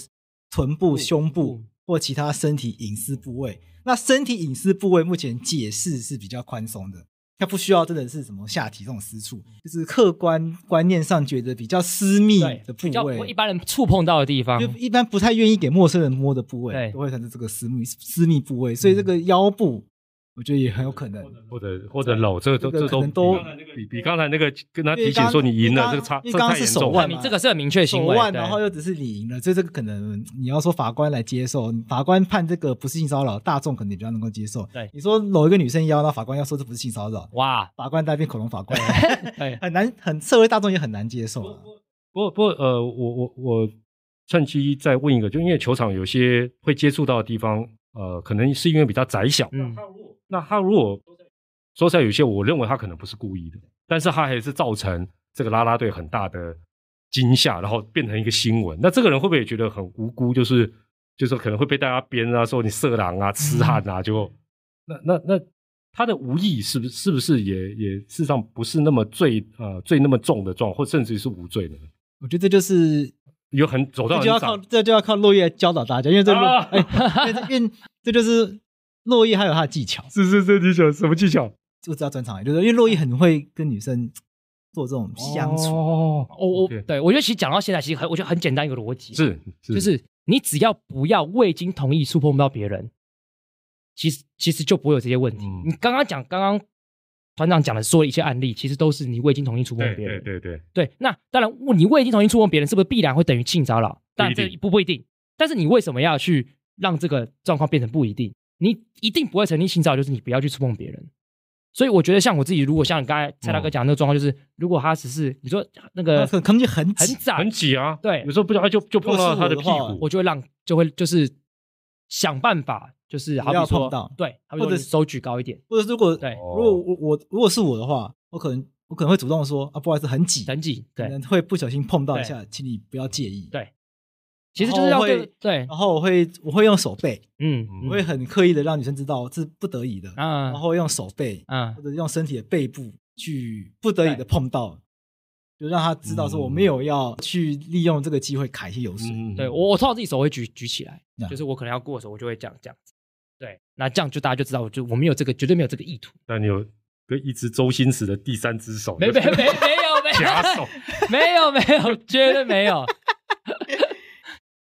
臀部、胸部或其他身体隐私部位。那身体隐私部位目前解释是比较宽松的。他不需要真的是什么下体这种私处，就是客观观念上觉得比较私密的部位，一般人触碰到的地方，就一般不太愿意给陌生人摸的部位，都会算是这个私密私密部位。所以这个腰部。我觉得也很有可能，或者或者搂这个都这都都比比刚才那个跟他提醒说你赢了这个差这太严重了。你这个是很明确行为，然后又只是你赢了，所以这个可能你要说法官来接受，法官判这个不是性骚扰，大众能也比较能够接受。对你说搂一个女生腰，那法官要说这不是性骚扰，哇，法官代变恐龙法官，很难很社会大众也很难接受。不不呃，我我我趁机再问一个，就因为球场有些会接触到的地方，呃，可能是因为比较窄小，嗯。那他如果说起来有些，我认为他可能不是故意的，但是他还是造成这个拉拉队很大的惊吓，然后变成一个新闻。那这个人会不会也觉得很无辜？就是就是可能会被大家编啊，说你色狼啊、痴汉啊，就那那那他的无意是不是是不是也也事实上不是那么最啊最那么重的状，或甚至是无罪的？我觉得这就是有很走到要靠这就要靠落叶教导大家，因为这路哎，因为这就是。洛伊还有他的技巧，是是是，技巧什么技巧？就知道专场就是，因为洛伊很会跟女生做这种相处。哦哦，对，我觉得其实讲到现在，其实很我觉得很简单一个逻辑，是就是你只要不要未经同意触碰不到别人，其实其实就不会有这些问题。你刚刚讲，刚刚团长讲的说一些案例，其实都是你未经同意触碰别人。对对对。对，那当然，你未经同意触碰别人，是不是必然会等于性骚扰？但这不不一定。但是你为什么要去让这个状况变成不一定？你一定不会成立性照，就是你不要去触碰别人。所以我觉得，像我自己，如果像你刚才蔡大哥讲的那个状况，就是如果他只是你说那个，可能很很挤，很挤啊。对，有时候不小心就就碰到他的屁股，我就会让，就会就是想办法，就是他碰到，对，或者手举高一点，或者如果对，如果我我如果是我的话，我可能我可能会主动说啊，不好意思，很挤，很挤，对，会不小心碰到一下，请你不要介意，对。其实就是要对，对，然后我会我会用手背，嗯，我会很刻意的让女生知道是不得已的，嗯，然后用手背，嗯，或者用身体的背部去不得已的碰到，就让她知道说我没有要去利用这个机会揩一些油水。对我，我靠自己手会举举起来，就是我可能要过手，我就会这样这样子。对，那这样就大家就知道，就我没有这个，绝对没有这个意图。那你有跟一只周星驰的第三只手？没没没，没有没有假手，没有没有，绝对没有。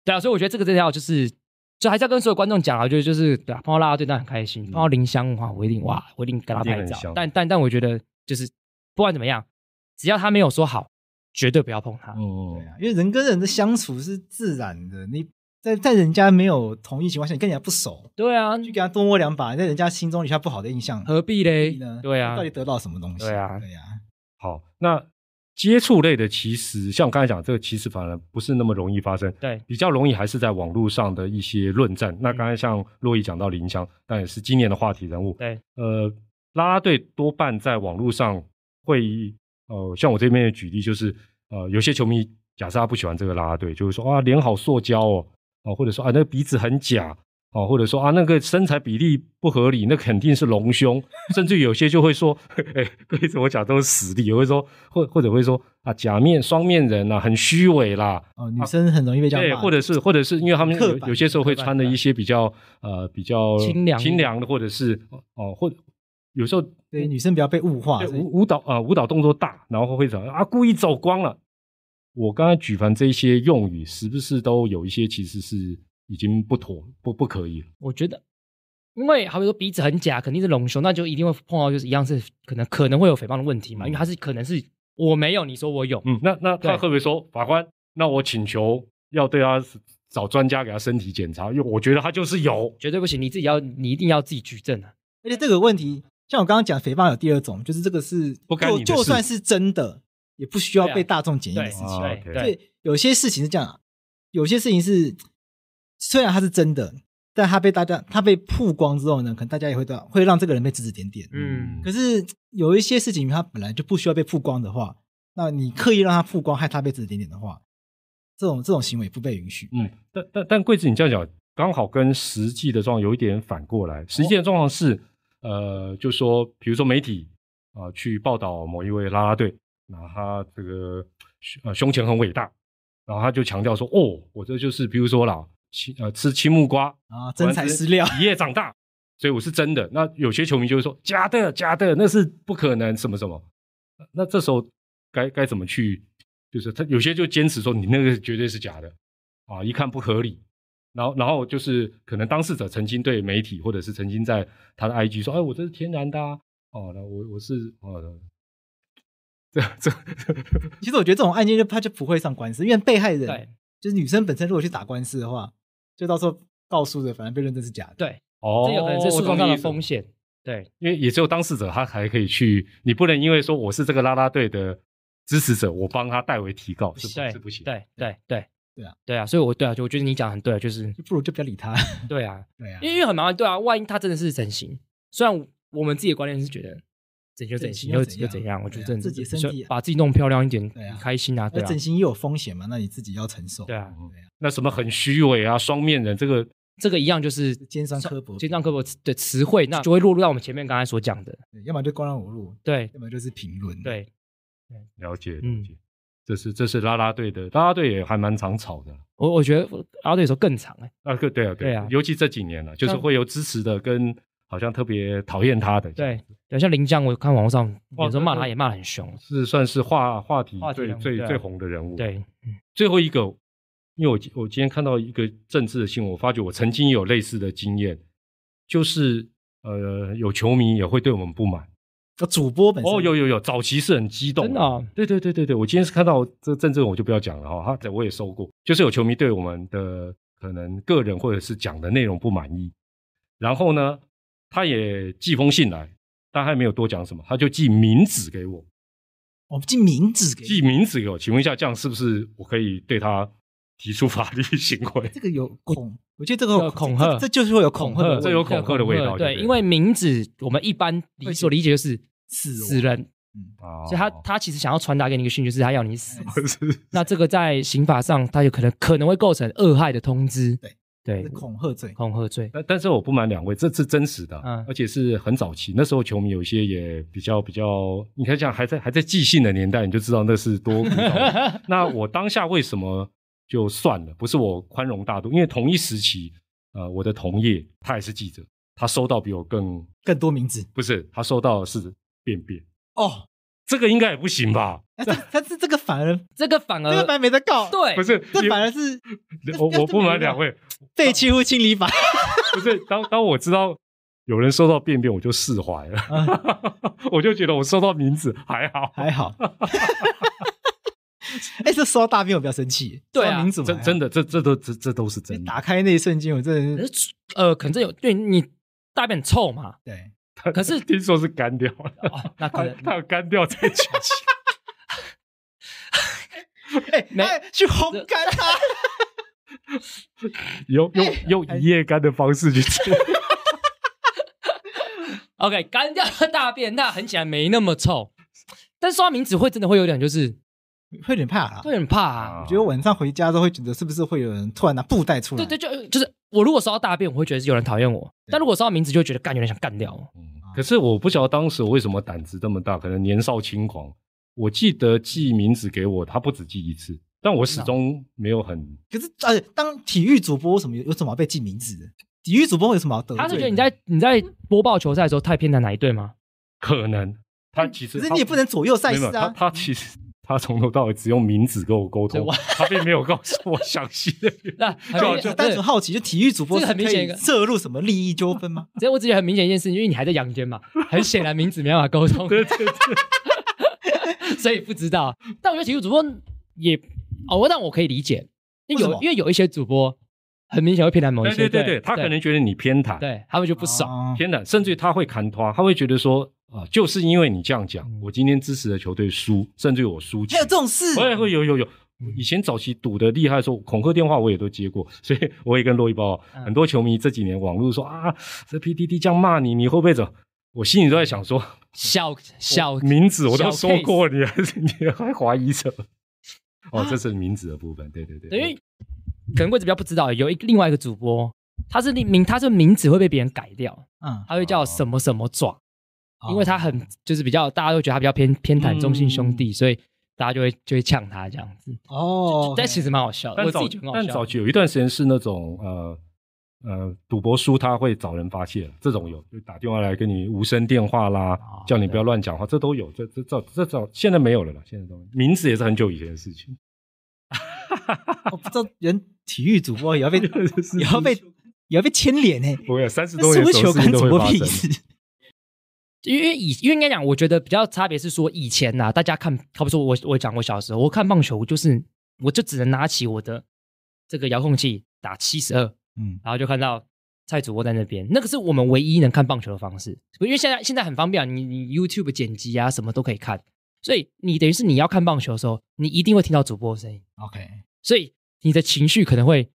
对啊，所以我觉得这个的要就是，就还是要跟所有观众讲啊，就是就是，碰到拉拉对他很开心，碰到林香的话，我一定哇，我一定跟他拍照。但但但，我觉得就是不管怎么样，只要他没有说好，绝对不要碰他。哦，对啊，因为人跟人的相处是自然的，你在在人家没有同意情况下，你跟人家不熟，对啊，去给他多摸两把，在人家心中留下不好的印象，何必嘞呢？对啊，到底得到什么东西？对啊，对啊。好，那。接触类的其实，像我刚才讲，这个其实反而不是那么容易发生。对，比较容易还是在网络上的一些论战。那刚才像洛伊讲到林香，但也是今年的话题人物。对，呃，拉拉队多半在网络上会，呃，像我这边的举例就是，呃，有些球迷假设他不喜欢这个拉拉队，就会说啊脸好塑胶哦，哦或者说啊那个鼻子很假。哦，或者说啊，那个身材比例不合理，那肯定是隆胸。甚至有些就会说，哎，怎么讲都是死的。时会说，或或者会说啊，假面、双面人呐，很虚伪啦。哦，女生很容易被这样。对，或者是或者是因为他们有有些时候会穿的一些比较呃比较清凉清凉的，或者是哦，或有时候对女生比较被物化。舞舞蹈啊，舞蹈动作大，然后会怎样？啊，故意走光了。我刚才举凡这些用语，是不是都有一些其实是？已经不妥，不不可以了。我觉得，因为好比说鼻子很假，肯定是隆胸，那就一定会碰到，就是一样是可能可能会有诽谤的问题嘛。因为他是可能是我没有，你说我有，嗯，那那他会不会说法官？那我请求要对他找专家给他身体检查，因为我觉得他就是有，绝对不行。你自己要，你一定要自己举证啊。而且这个问题，像我刚刚讲，诽谤有第二种，就是这个是就就算是真的，也不需要被大众检验的事情。对，有些事情是这样啊，有些事情是。虽然他是真的，但他被大家他被曝光之后呢，可能大家也会到会让这个人被指指点点。嗯，可是有一些事情他本来就不需要被曝光的话，那你刻意让他曝光，害他被指指点点的话，这种这种行为不被允许。嗯，但但但桂子，你这样讲刚好跟实际的状况有一点反过来。实际的状况是，呃，就说比如说媒体啊去报道某一位拉拉队，那他这个呃胸前很伟大，然后他就强调说，哦，我这就是比如说啦。吃呃吃青木瓜啊，真材实料一夜长大，所以我是真的。那有些球迷就会说假的假的，那是不可能什么什么。那这时候该该怎么去？就是他有些就坚持说你那个绝对是假的啊，一看不合理。然后然后就是可能当事者曾经对媒体或者是曾经在他的 IG 说，哎我这是天然的啊、哦，那我我是哦这这其实我觉得这种案件就怕就不会上官司，因为被害人就是女生本身如果去打官司的话。就到时候告诉的，反而被认证是假的。对，哦，这有可能是诉讼上的风险。对，因为也只有当事者他才可以去，你不能因为说我是这个拉拉队的支持者，我帮他代为提告，是不行，是不行。对，对，对，对啊，对啊。所以，我对啊，就我觉得你讲很对，就是不如就不要理他。对啊，对啊，因为很麻烦。对啊，万一他真的是整形，虽然我们自己的观念是觉得。整样整形又又怎样？我觉得自己身体把自己弄漂亮一点，开心啊，对啊。那整形又有风险嘛？那你自己要承受。对啊，啊。那什么很虚伪啊，双面人，这个这个一样就是尖酸刻薄，尖酸刻薄的词汇，那就会落入到我们前面刚才所讲的。要么就光亮无路，对；要么就是评论，对。了解，了解。这是这是拉拉队的，拉拉队也还蛮常吵的。我我觉得拉拉队时候更长哎，那对啊对啊，尤其这几年了，就是会有支持的跟。好像特别讨厌他的，对对，像林江，我看网络上有时候骂他，也骂很凶，是算是话话题最最最红的人物。对，最后一个，因为我我今天看到一个政治的新闻，我发觉我曾经有类似的经验，就是呃，有球迷也会对我们不满，主播本哦有有有，早期是很激动的，对对对对对，我今天是看到这个政治，我就不要讲了哈，他我也收过，就是有球迷对我们的可能个人或者是讲的内容不满意，然后呢？他也寄封信来，但他没有多讲什么，他就寄名字给我。我寄名字给，寄名字给我。请问一下，这样是不是我可以对他提出法律行为？这个有恐，我觉得这个恐吓，这就是有恐吓，这有恐吓的味道。对，因为名字我们一般理所理解就是死死人，所以他他其实想要传达给你一个讯息，是他要你死。那这个在刑法上，他有可能可能会构成恶害的通知。对。对，恐吓罪，恐吓罪。但但是我不瞒两位，这是真实的，而且是很早期。那时候球迷有些也比较比较，你可以讲还在还在寄信的年代，你就知道那是多。那我当下为什么就算了？不是我宽容大度，因为同一时期，呃，我的同业他也是记者，他收到比我更更多名字，不是他收到是便便。哦。这个应该也不行吧？但是这个反而，这个反而这个白没得告。对，不是，这反而是我我不瞒两位，被欺负清理版 不是，当当我知道有人收到便便，我就释怀了。我就觉得我收到名字还好，还好。哎，这收到大便我不要生气。对啊，名字真真的，这这都这这都是真的。打开那一瞬间，我这人呃，肯定有对你大便臭嘛？对。可是听说是干掉了，那可能要 干掉再去。起。哎，没去烘干它，用用用一夜干的方式去吃。OK，干掉大便那很显然没那么臭，但刷名字会真的会有点，就是会有点怕，啊，会有点怕。啊。我觉得晚上回家之后会觉得，是不是会有人突然拿布袋出来？对对，就就是。我如果说到大便，我会觉得有人讨厌我；但如果说到名字，就觉得干有人想干掉。我。可是我不晓得当时我为什么胆子这么大，可能年少轻狂。我记得记名字给我，他不止记一次，但我始终没有很。可是，呃，当体育主播，什么有什么被记名字？体育主播有什么？他是觉得你在你在播报球赛的时候太偏袒哪一队吗？可能他其实，你也不能左右赛事啊。他其实。他从头到尾只用名字跟我沟通，他并没有告诉我详细的。那就单纯好奇，就体育主播是很明显涉入什么利益纠纷吗？这我只觉得很明显一件事，因为你还在阳间嘛，很显然名字没办法沟通，对对对，所以不知道。但我觉得体育主播也哦，但我可以理解，因为因为有一些主播很明显会偏袒某些，对对对，他可能觉得你偏袒，对，他们就不爽偏袒，甚至他会砍他，他会觉得说。啊，就是因为你这样讲，我今天支持的球队输，甚至我输钱，还有这种事，我也会有有有。以前早期赌的厉害，候，恐吓电话我也都接过，所以我也跟罗一包很多球迷这几年网络说啊，这 PDD 这样骂你，你会不会走？我心里都在想说，小小名字我都说过你，你还怀疑什么？哦，这是名字的部分，对对对。因于可能桂子比较不知道，有一另外一个主播，他是名，他是名字会被别人改掉，嗯，他会叫什么什么爪。因为他很就是比较大家都觉得他比较偏偏袒中性兄弟，所以大家就会就会呛他这样子。哦，但其实蛮好笑的。但早但早有一段时间是那种呃呃赌博输他会找人发泄，这种有就打电话来跟你无声电话啦，叫你不要乱讲话，这都有。这这这这早现在没有了啦，现在都名字也是很久以前的事情。我 不知道，人体育主播也要被 也要被也要被牵连哎！不会，三十多岁足球跟主播屁事。因为以因为应该讲，我觉得比较差别是说，以前呐，大家看，比说我我讲我小时候，我看棒球就是，我就只能拿起我的这个遥控器打七十二，嗯，然后就看到蔡主播在那边，那个是我们唯一能看棒球的方式。因为现在现在很方便，你你 YouTube 剪辑啊，什么都可以看，所以你等于是你要看棒球的时候，你一定会听到主播的声音。OK，所以你的情绪可能会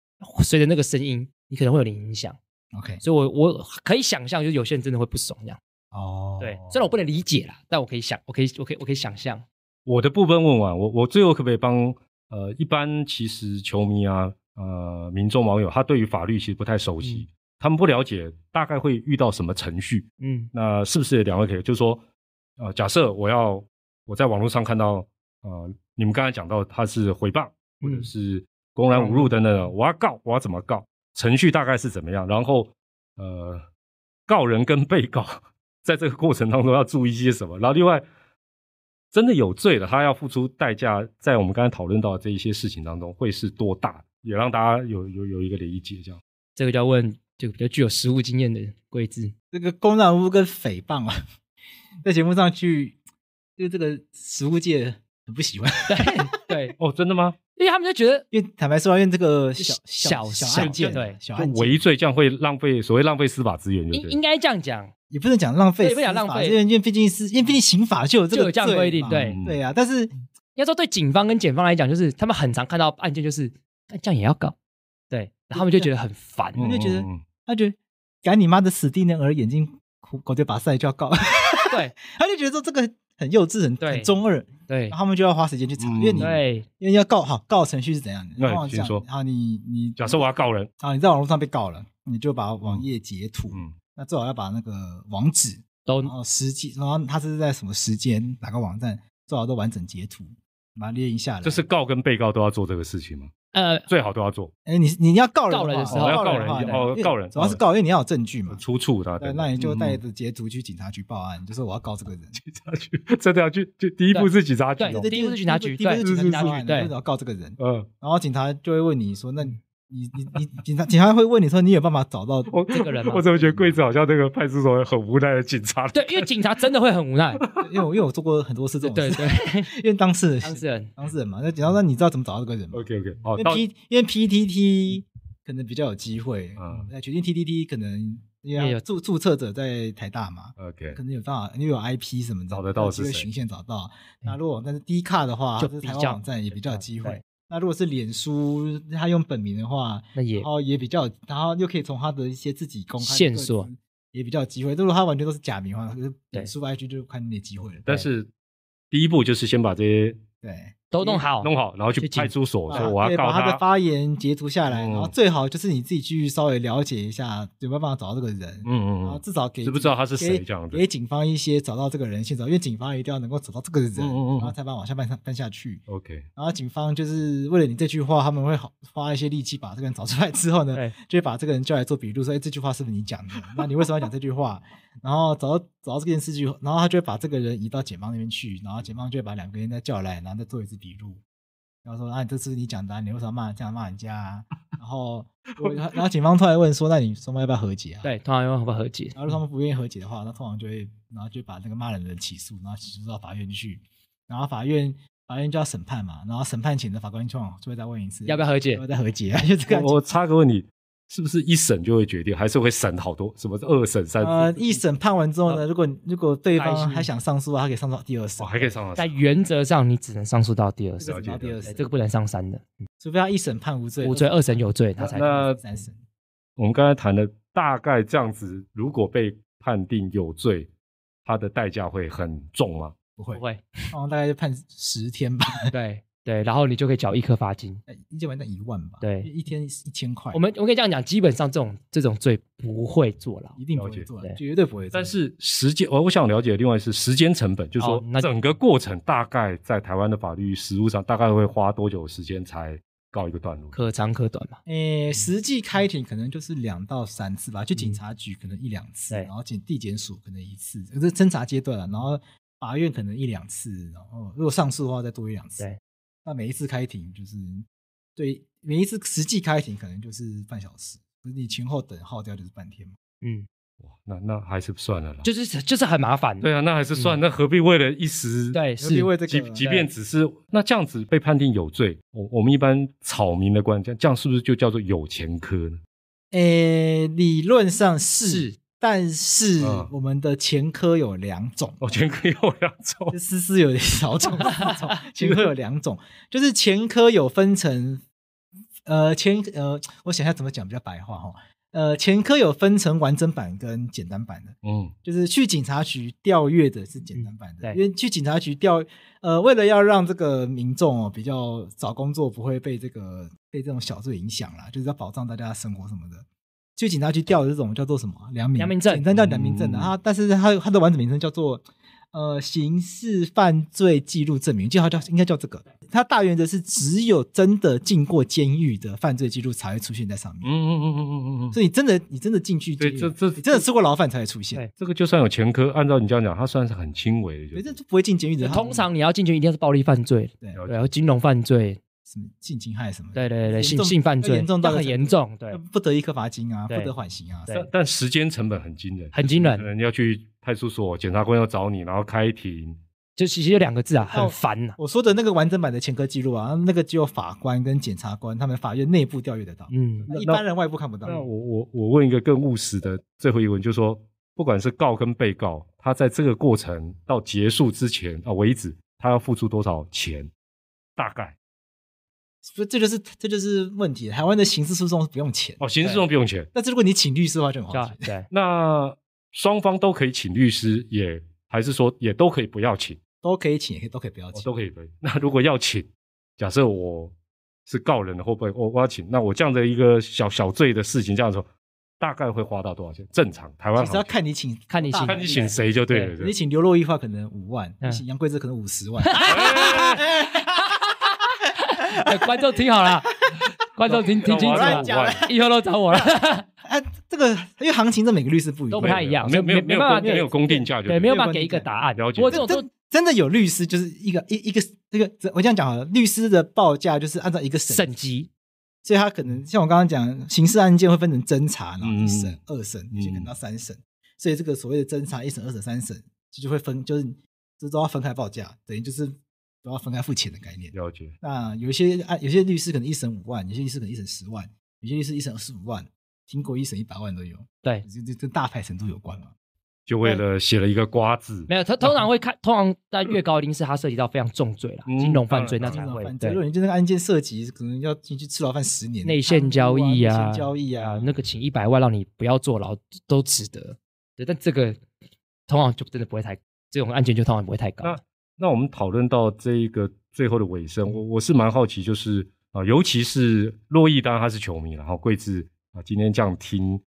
随着那个声音，你可能会有点影响。OK，所以，我我可以想象，就是有些人真的会不爽这样。哦，对，虽然我不能理解啦，但我可以想，我可以，我可以，我可以想象。我的部分问完，我我最后可不可以帮？呃，一般其实球迷啊，呃，民众网友，他对于法律其实不太熟悉，他们不了解大概会遇到什么程序。嗯，那是不是两位可以，就是说，呃，假设我要我在网络上看到，呃，你们刚才讲到他是诽谤或者是公然侮辱等等，我要告，我要怎么告？程序大概是怎么样？然后，呃，告人跟被告。在这个过程当中要注意一些什么？然后另外，真的有罪了，他要付出代价。在我们刚才讨论到这一些事情当中，会是多大？也让大家有有有一个理解。这样。这个要问，就比较具有实务经验的规子，这个公然辱跟诽谤啊，在节目上去，就这个实务界。很不喜欢，对对哦，真的吗？因为他们就觉得，因为坦白说因为这个小小小案件，对小案件，唯罪这样会浪费所谓浪费司法资源，应应该这样讲，也不能讲浪费，不能讲浪费，因为因为毕竟是因为毕竟刑法就有就有这样规定，对对啊。但是要说对警方跟检方来讲，就是他们很常看到案件，就是但这样也要告，对，然后他们就觉得很烦，就觉得他觉得赶你妈的死地，那而眼睛哭狗对把赛就要告，对，他就觉得说这个。很幼稚很中二，对，他们就要花时间去查，因为你，对因为要告，哈，告程序是怎样的？对，先说，好，你你，假设我要告人，啊，你在网络上被告了，你就把网页截图，嗯，那最好要把那个网址都哦，时间，然后他是在什么时间哪个网站，最好都完整截图，把它列一下来。就是告跟被告都要做这个事情吗？呃，最好都要做。哎，你你要告人的时候，告人哦，告人主要是告，因为你要有证据嘛，出处对。那你就带着截图去警察局报案，就说我要告这个人。警察局 真的要去？就第一步是警察局。对，第一步是警察局，第一步是警察局，对，然后告这个人。嗯，然后警察就会问你说，那你。你你你 警察警察会问你说你有办法找到这个人吗？我怎么觉得柜子好像那个派出所很无奈的警察？对，因为警察真的会很无奈，因为我因为我做过很多次这种事。对对。因为当事人当事人当事人嘛，那警察说你知道怎么找到这个人吗？OK OK。为 p 因为 P T T 可能比较有机会，嗯，那决定 T T T 可能因为注注册者在台大嘛，OK，可能有办法，因为有 I P 什么的，找得到因为线找到。那如果但是 D 卡的话，就是台湾网站也比较有机会。那如果是脸书，他用本名的话，那也然后也比较，然后又可以从他的一些自己公开线索，也比较有机会。如果他完全都是假名的话，脸书 IG 就看你没机会了。但是第一步就是先把这些对。都弄好，弄好，然后去派出所说我要告他。把他的发言截图下来，然后最好就是你自己去稍微了解一下，有没有办法找到这个人。嗯嗯嗯。然后至少给知不知道他是谁样子，给警方一些找到这个人线索，因为警方一定要能够找到这个人，然后才把往下办办下去。OK。然后警方就是为了你这句话，他们会好花一些力气把这个人找出来之后呢，就会把这个人叫来做笔录，说哎这句话是你讲的，那你为什么要讲这句话？然后找到找到这件事情，然后他就会把这个人移到警方那边去，然后警方就会把两个人再叫来，然后再做一次。笔录，然后说啊，这次你讲的，你为什么骂这样骂人家？啊？然后 然后警方突然问说，那你说方要不要和解啊？对，通常要和解。然后他们不愿意和解的话，那通常就会，然后就把那个骂人的人起诉，然后起诉到法院去。然后法院，法院就要审判嘛。然后审判前的法官就会再问一次，要不要和解？要不要再和解。就这个，我插个问题。是不是一审就会决定，还是会审好多？什么是二审、三？呃，一审判完之后呢，如果如果对方还想上诉，他可以上到第二审。哦，还可以上诉。在原则上，你只能上诉到第二审，到第二审，这个不能上三的，除非他一审判无罪，无罪，二审有罪，他才。三审，我们刚才谈的大概这样子，如果被判定有罪，他的代价会很重吗？不会，不会，大概就判十天吧。对。对，然后你就可以缴一颗罚金，哎，你基本一万吧？对，一天一千块。我们我可以这样讲，基本上这种这种罪不会坐牢，一定不会坐牢，绝对不会。但是时间，我我想了解，另外是时间成本，就是说整个过程大概在台湾的法律实务上，大概会花多久时间才告一个段落？可长可短嘛？诶，实际开庭可能就是两到三次吧，去警察局可能一两次，然后检地检署可能一次，可是侦查阶段了，然后法院可能一两次，然后如果上诉的话再多一两次。对。那每一次开庭就是，对每一次实际开庭可能就是半小时，可是你前后等耗掉就是半天嘛。嗯，哇，那那还是算了啦。就是就是很麻烦。对啊，那还是算，那何必为了一时？对，何必为这个？即即便只是那这样子被判定有罪，我我们一般草民的观点，这样是不是就叫做有前科呢？诶，理论上是。但是我们的前科有两种，哦，前科有两种，思思有点少种，前科有两种，就是前科有分成，呃前呃，我想一下怎么讲比较白话哈，呃前科有分成完整版跟简单版的，嗯，就是去警察局调阅的是简单版的，对，因为去警察局调，呃，为了要让这个民众哦比较找工作不会被这个被这种小罪影响啦，就是要保障大家的生活什么的。就警察局调的这种叫做什么良民良民证，警叫良民证的。他，但是他他的完整名称叫做呃刑事犯罪记录证明，就叫叫应该叫这个。它大原则是只有真的进过监狱的犯罪记录才会出现在上面。嗯嗯嗯嗯嗯嗯所以你真的你真的进去，这这这真的吃过牢饭才会出现。这个就算有前科，按照你这样讲，他算是很轻微的，就这不会进监狱的。通常你要进去，一定是暴力犯罪，对，然后金融犯罪。性侵害什么？对对对，性性犯罪严重到很严重，对不得一颗罚金啊，不得缓刑啊。但但时间成本很惊人，很惊人。你要去派出所，检察官要找你，然后开庭，就其实有两个字啊，很烦啊。我说的那个完整版的前科记录啊，那个只有法官跟检察官他们法院内部调阅得到，嗯，一般人外部看不到。那我我我问一个更务实的最后一问就是说不管是告跟被告，他在这个过程到结束之前啊为止，他要付出多少钱？大概？所以这就是这就是问题。台湾的刑事诉讼是不用钱哦，刑事诉讼不用钱。那这如果你请律师的话，就很好。对，那双方都可以请律师，也还是说也都可以不要请。都可以请，也可以都可以不要请，都可以。那如果要请，假设我是告人的，会不会我我要请？那我这样的一个小小罪的事情，这样说大概会花到多少钱？正常台湾。只要看你请，看你请，看你请谁就对了。你请刘若英的话，可能五万；你请杨贵妃，可能五十万。观众听好了，观众听听清楚了，以后都找我了。哎，这个因为行情在每个律师不都不太一样，没有没有没有没有公定价就没有办法给一个答案。了解，我这种真的有律师就是一个一一个这个，我这样讲好了，律师的报价就是按照一个省级，所以他可能像我刚刚讲，刑事案件会分成侦查，然后一审、二审，先等到三审，所以这个所谓的侦查、一审、二审、三审，就就会分，就是这都要分开报价，等于就是。都要分开付钱的概念，了解。那有些啊，有些律师可能一审五万，有些律师可能一审十万，有些律师一审二十五万，听过一审一百万都有。对，这这这大牌程度有关吗？就为了写了一个“瓜”字，没有。他通常会看，通常但越高，一定是他涉及到非常重罪了，金融犯罪，那怎么会？对，就那个案件涉及，可能要进去吃牢饭十年。内线交易啊，内线交易啊，那个请一百万让你不要坐牢，都值得。对，但这个通常就真的不会太，这种案件就通常不会太高。那我们讨论到这一个最后的尾声，我我是蛮好奇，就是啊，尤其是洛伊然他是球迷，然后贵志啊今天这样听，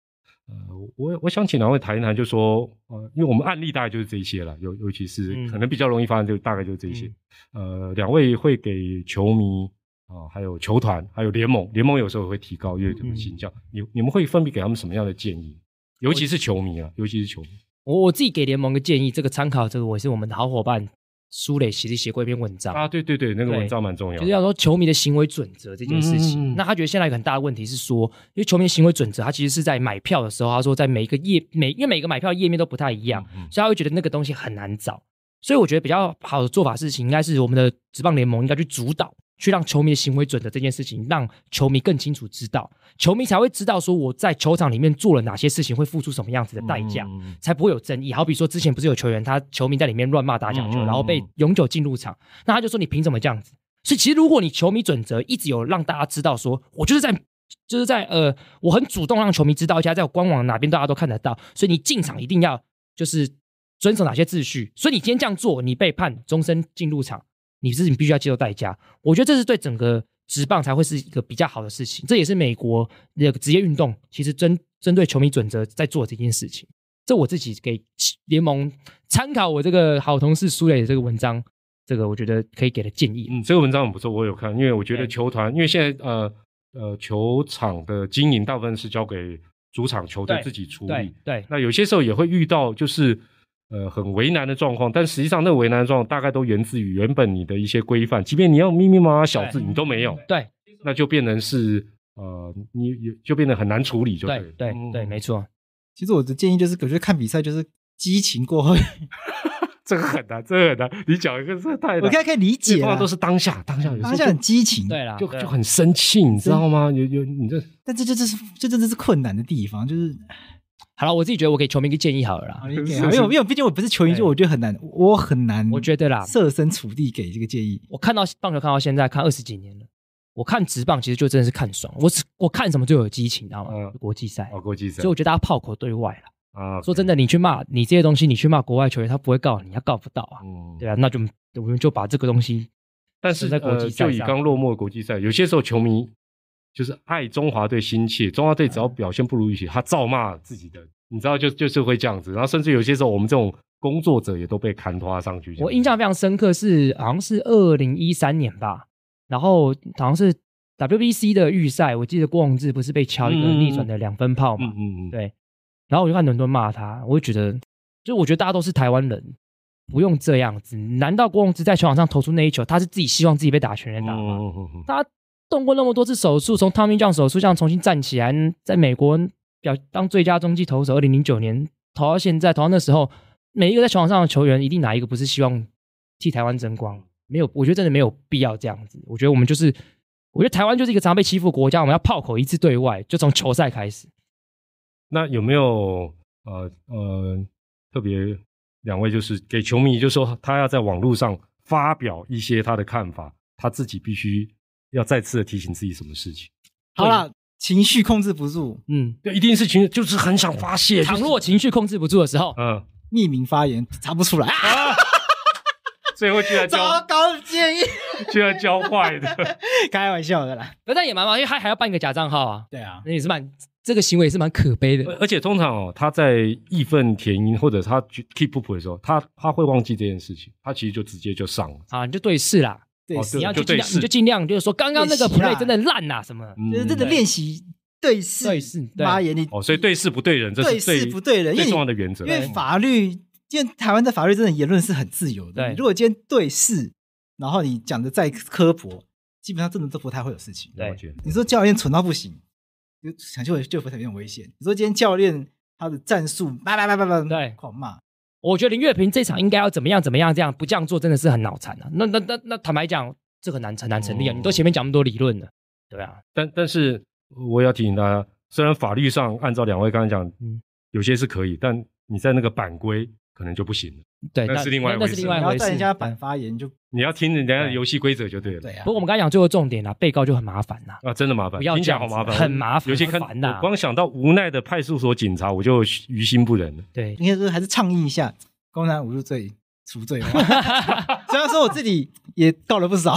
呃，我我想请两位谈一谈，就说呃，因为我们案例大概就是这些了，尤尤其是可能比较容易发生，就大概就是这些。呃，两位会给球迷啊，还有球团，还有联盟，联盟有时候也会提高，因为他们请教，你你们会分别给他们什么样的建议？尤其是球迷啊，尤其是球迷，我我自己给联盟个建议，这个参考，这个我是我们的好伙伴。苏磊其实写过一篇文章啊，对对对，那个文章蛮重要就是要说球迷的行为准则这件事情。那他觉得现在一个很大的问题是说，因为球迷行为准则，他其实是在买票的时候，他说在每一个页每因为每个买票页面都不太一样，所以他会觉得那个东西很难找。所以我觉得比较好的做法事情应该是我们的职棒联盟应该去主导。去让球迷的行为准则这件事情，让球迷更清楚知道，球迷才会知道说我在球场里面做了哪些事情，会付出什么样子的代价，才不会有争议。好比说之前不是有球员，他球迷在里面乱骂打假球，然后被永久禁入场，那他就说你凭什么这样子？所以其实如果你球迷准则一直有让大家知道说，我就是在 就是在呃，我很主动让球迷知道一下，在官网哪边大家都看得到，所以你进场一定要就是遵守哪些秩序，所以你今天这样做，你被判终身禁入场。你自己必须要接受代价，我觉得这是对整个职棒才会是一个比较好的事情。这也是美国那个职业运动其实针针对球迷准则在做这件事情。这我自己给联盟参考，我这个好同事苏磊的这个文章，这个我觉得可以给的建议。嗯，这个文章很不错，我有看，因为我觉得球团，因为现在呃呃球场的经营大部分是交给主场球队自己处理。对，那有些时候也会遇到就是。呃，很为难的状况，但实际上那个为难的状况大概都源自于原本你的一些规范，即便你要密密麻麻小字，你都没有，对，那就变成是呃，你就变得很难处理，就对对对，没错。其实我的建议就是，我觉得看比赛就是激情过后，这个很难，这个很难。你讲一个这，大家我应在可以理解了，都是当下，当下，当下很激情，对就就很生气，你知道吗？有有，你这，但这这这是这真的是困难的地方，就是。好了，我自己觉得我给球迷一个建议好了啦，因为因为毕竟我不是球迷，就我觉得很难，我很难，我觉得啦，设身处地给这个建议。我看到棒球看到现在看二十几年了，我看直棒其实就真的是看爽，我我看什么就有激情，你知道吗？嗯，国际赛，国际赛，所以我觉得大家炮口对外了啊。说真的，你去骂你这些东西，你去骂国外球员，他不会告你，他告不到啊，对啊，那就我们就把这个东西，但是在国际赛以刚落幕的国际赛，有些时候球迷。就是爱中华队心切，中华队只要表现不如预期，他照骂自己的，你知道就就是会这样子。然后甚至有些时候，我们这种工作者也都被砍花上去。我印象非常深刻，是好像是二零一三年吧，然后好像是 WBC 的预赛，我记得郭宏志不是被敲一个逆转的两分炮嘛？嗯嗯嗯，对。然后我就看很多人骂他，我就觉得，就我觉得大家都是台湾人，不用这样子。难道郭宏志在球场上投出那一球，他是自己希望自己被打全人打吗？他。做过那么多次手术，从汤米酱手术酱重新站起来，在美国表当最佳中继投手。二零零九年投到现在，投到那时候，每一个在球场上的球员，一定哪一个不是希望替台湾争光？没有，我觉得真的没有必要这样子。我觉得我们就是，我觉得台湾就是一个常被欺负国家，我们要炮口一致对外，就从球赛开始。那有没有呃呃特别两位就是给球迷，就是说他要在网络上发表一些他的看法，他自己必须。要再次的提醒自己什么事情？好了，情绪控制不住，嗯，对，一定是情，绪，就是很想发泄。倘若情绪控制不住的时候，嗯，匿名发言查不出来，最后居然糟糕的建议，居然教坏的，开玩笑的啦。那但也蛮因为他还要办一个假账号啊。对啊，那也是蛮这个行为也是蛮可悲的。而且通常哦，他在义愤填膺或者他 keep up 的时候，他他会忘记这件事情，他其实就直接就上了啊，你就对视啦。对，你要就尽量，你就尽量就是说，刚刚那个 play 真的烂呐，什么？就是真的练习对视，对视，发言，你哦，所以对事不对人，这是对事不对人，最重要的原则。因为法律，因为台湾的法律真的言论是很自由的。如果今天对事，然后你讲的再刻薄，基本上真的都不太会有事情。对，你说教练蠢到不行，就想说这不太有点危险。你说今天教练他的战术叭叭叭叭叭，对，狂骂。我觉得林月平这场应该要怎么样怎么样，这样不这样做真的是很脑残啊！那那那那，坦白讲，这个难成难成立啊！你都前面讲那么多理论了，对啊，但但是我要提醒大家，虽然法律上按照两位刚才讲，有些是可以，但你在那个版规。可能就不行了，对，那是另外那是另外一回事。然后人家反发言就你要听人家游戏规则就对了。对啊，不过我们刚刚讲最后重点啊，被告就很麻烦呐。啊，真的麻烦，不要讲好麻烦，很麻烦，有些看我光想到无奈的派出所警察我就于心不忍。对，应该是还是倡议一下，公侮辱罪，除罪。虽然说我自己也告了不少。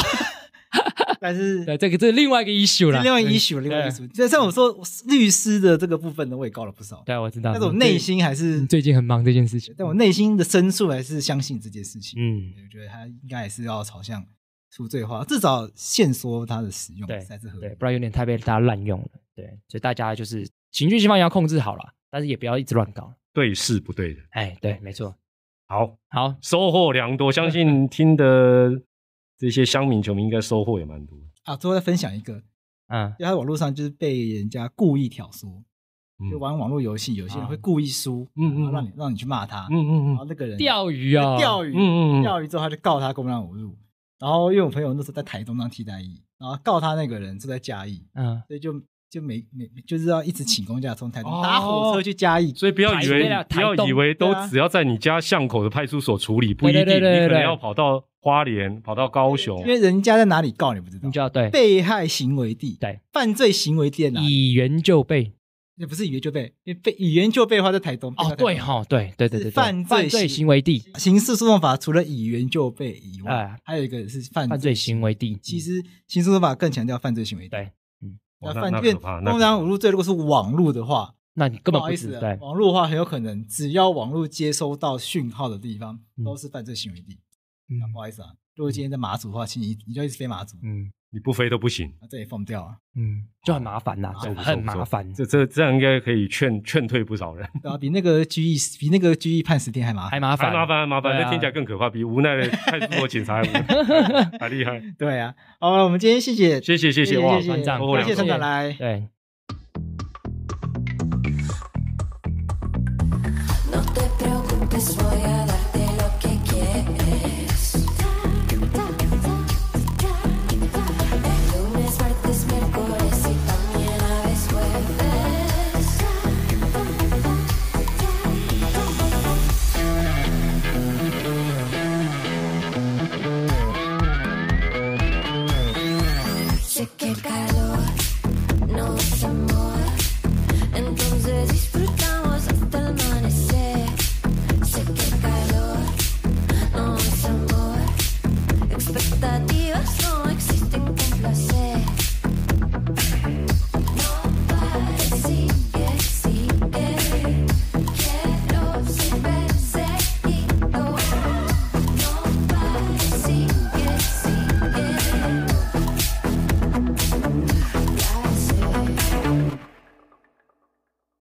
但是，对这个这是另外一个 issue 了，另外一 issue，另外 issue。就像我说，律师的这个部分呢，我也高了不少。对，我知道。但是我内心还是最近很忙这件事情，但我内心的深处还是相信这件事情。嗯，我觉得他应该还是要朝向出罪化，至少限缩它的使用。对对，不然有点太被大家滥用了。对，所以大家就是情绪释放也要控制好了，但是也不要一直乱搞。对，是不对的。哎，对，没错。好好，收获良多，相信 听的。这些乡民球迷应该收获也蛮多啊！最后再分享一个，嗯，因为网络上就是被人家故意挑唆，就玩网络游戏，有些人会故意输，嗯嗯，让你让你去骂他，嗯嗯嗯，然后那个人钓鱼啊，钓鱼，嗯嗯，钓鱼之后他就告他公然侮辱，然后因为我朋友那时候在台中当替代役，然后告他那个人是在假役，嗯，所以就。就没没就是要一直请公假从台东搭火车去嘉义，所以不要以为不要以为都只要在你家巷口的派出所处理，不一定你可能要跑到花莲，跑到高雄，因为人家在哪里告你不知道，你知道对被害行为地，对犯罪行为地呢？以原就被。那不是以原就被，因为被以原就被发在台东哦，对哈，对对对对，犯罪行为地，刑事诉讼法除了以原就被以外，还有一个是犯罪行为地。其实刑事诉讼法更强调犯罪行为地。那那罪，怕。那当然，侮辱罪如果是网络的话，那你根本不好意思。网络的话，很有可能，只要网络接收到讯号的地方，都是犯罪行为地。那不好意思啊，如果今天在马祖的话，请你你就一直飞马祖。嗯。你不飞都不行，那这也放不掉啊，嗯，就很麻烦呐，很麻烦。这这这样应该可以劝劝退不少人，对啊，比那个拘役，比那个拘役判十天还麻还麻烦，还麻烦还麻烦。那起来更可怕，比无奈的 派出所警察 还厉害。对啊，好了，我们今天谢谢谢谢谢谢，谢谢山长，感谢山长来。对。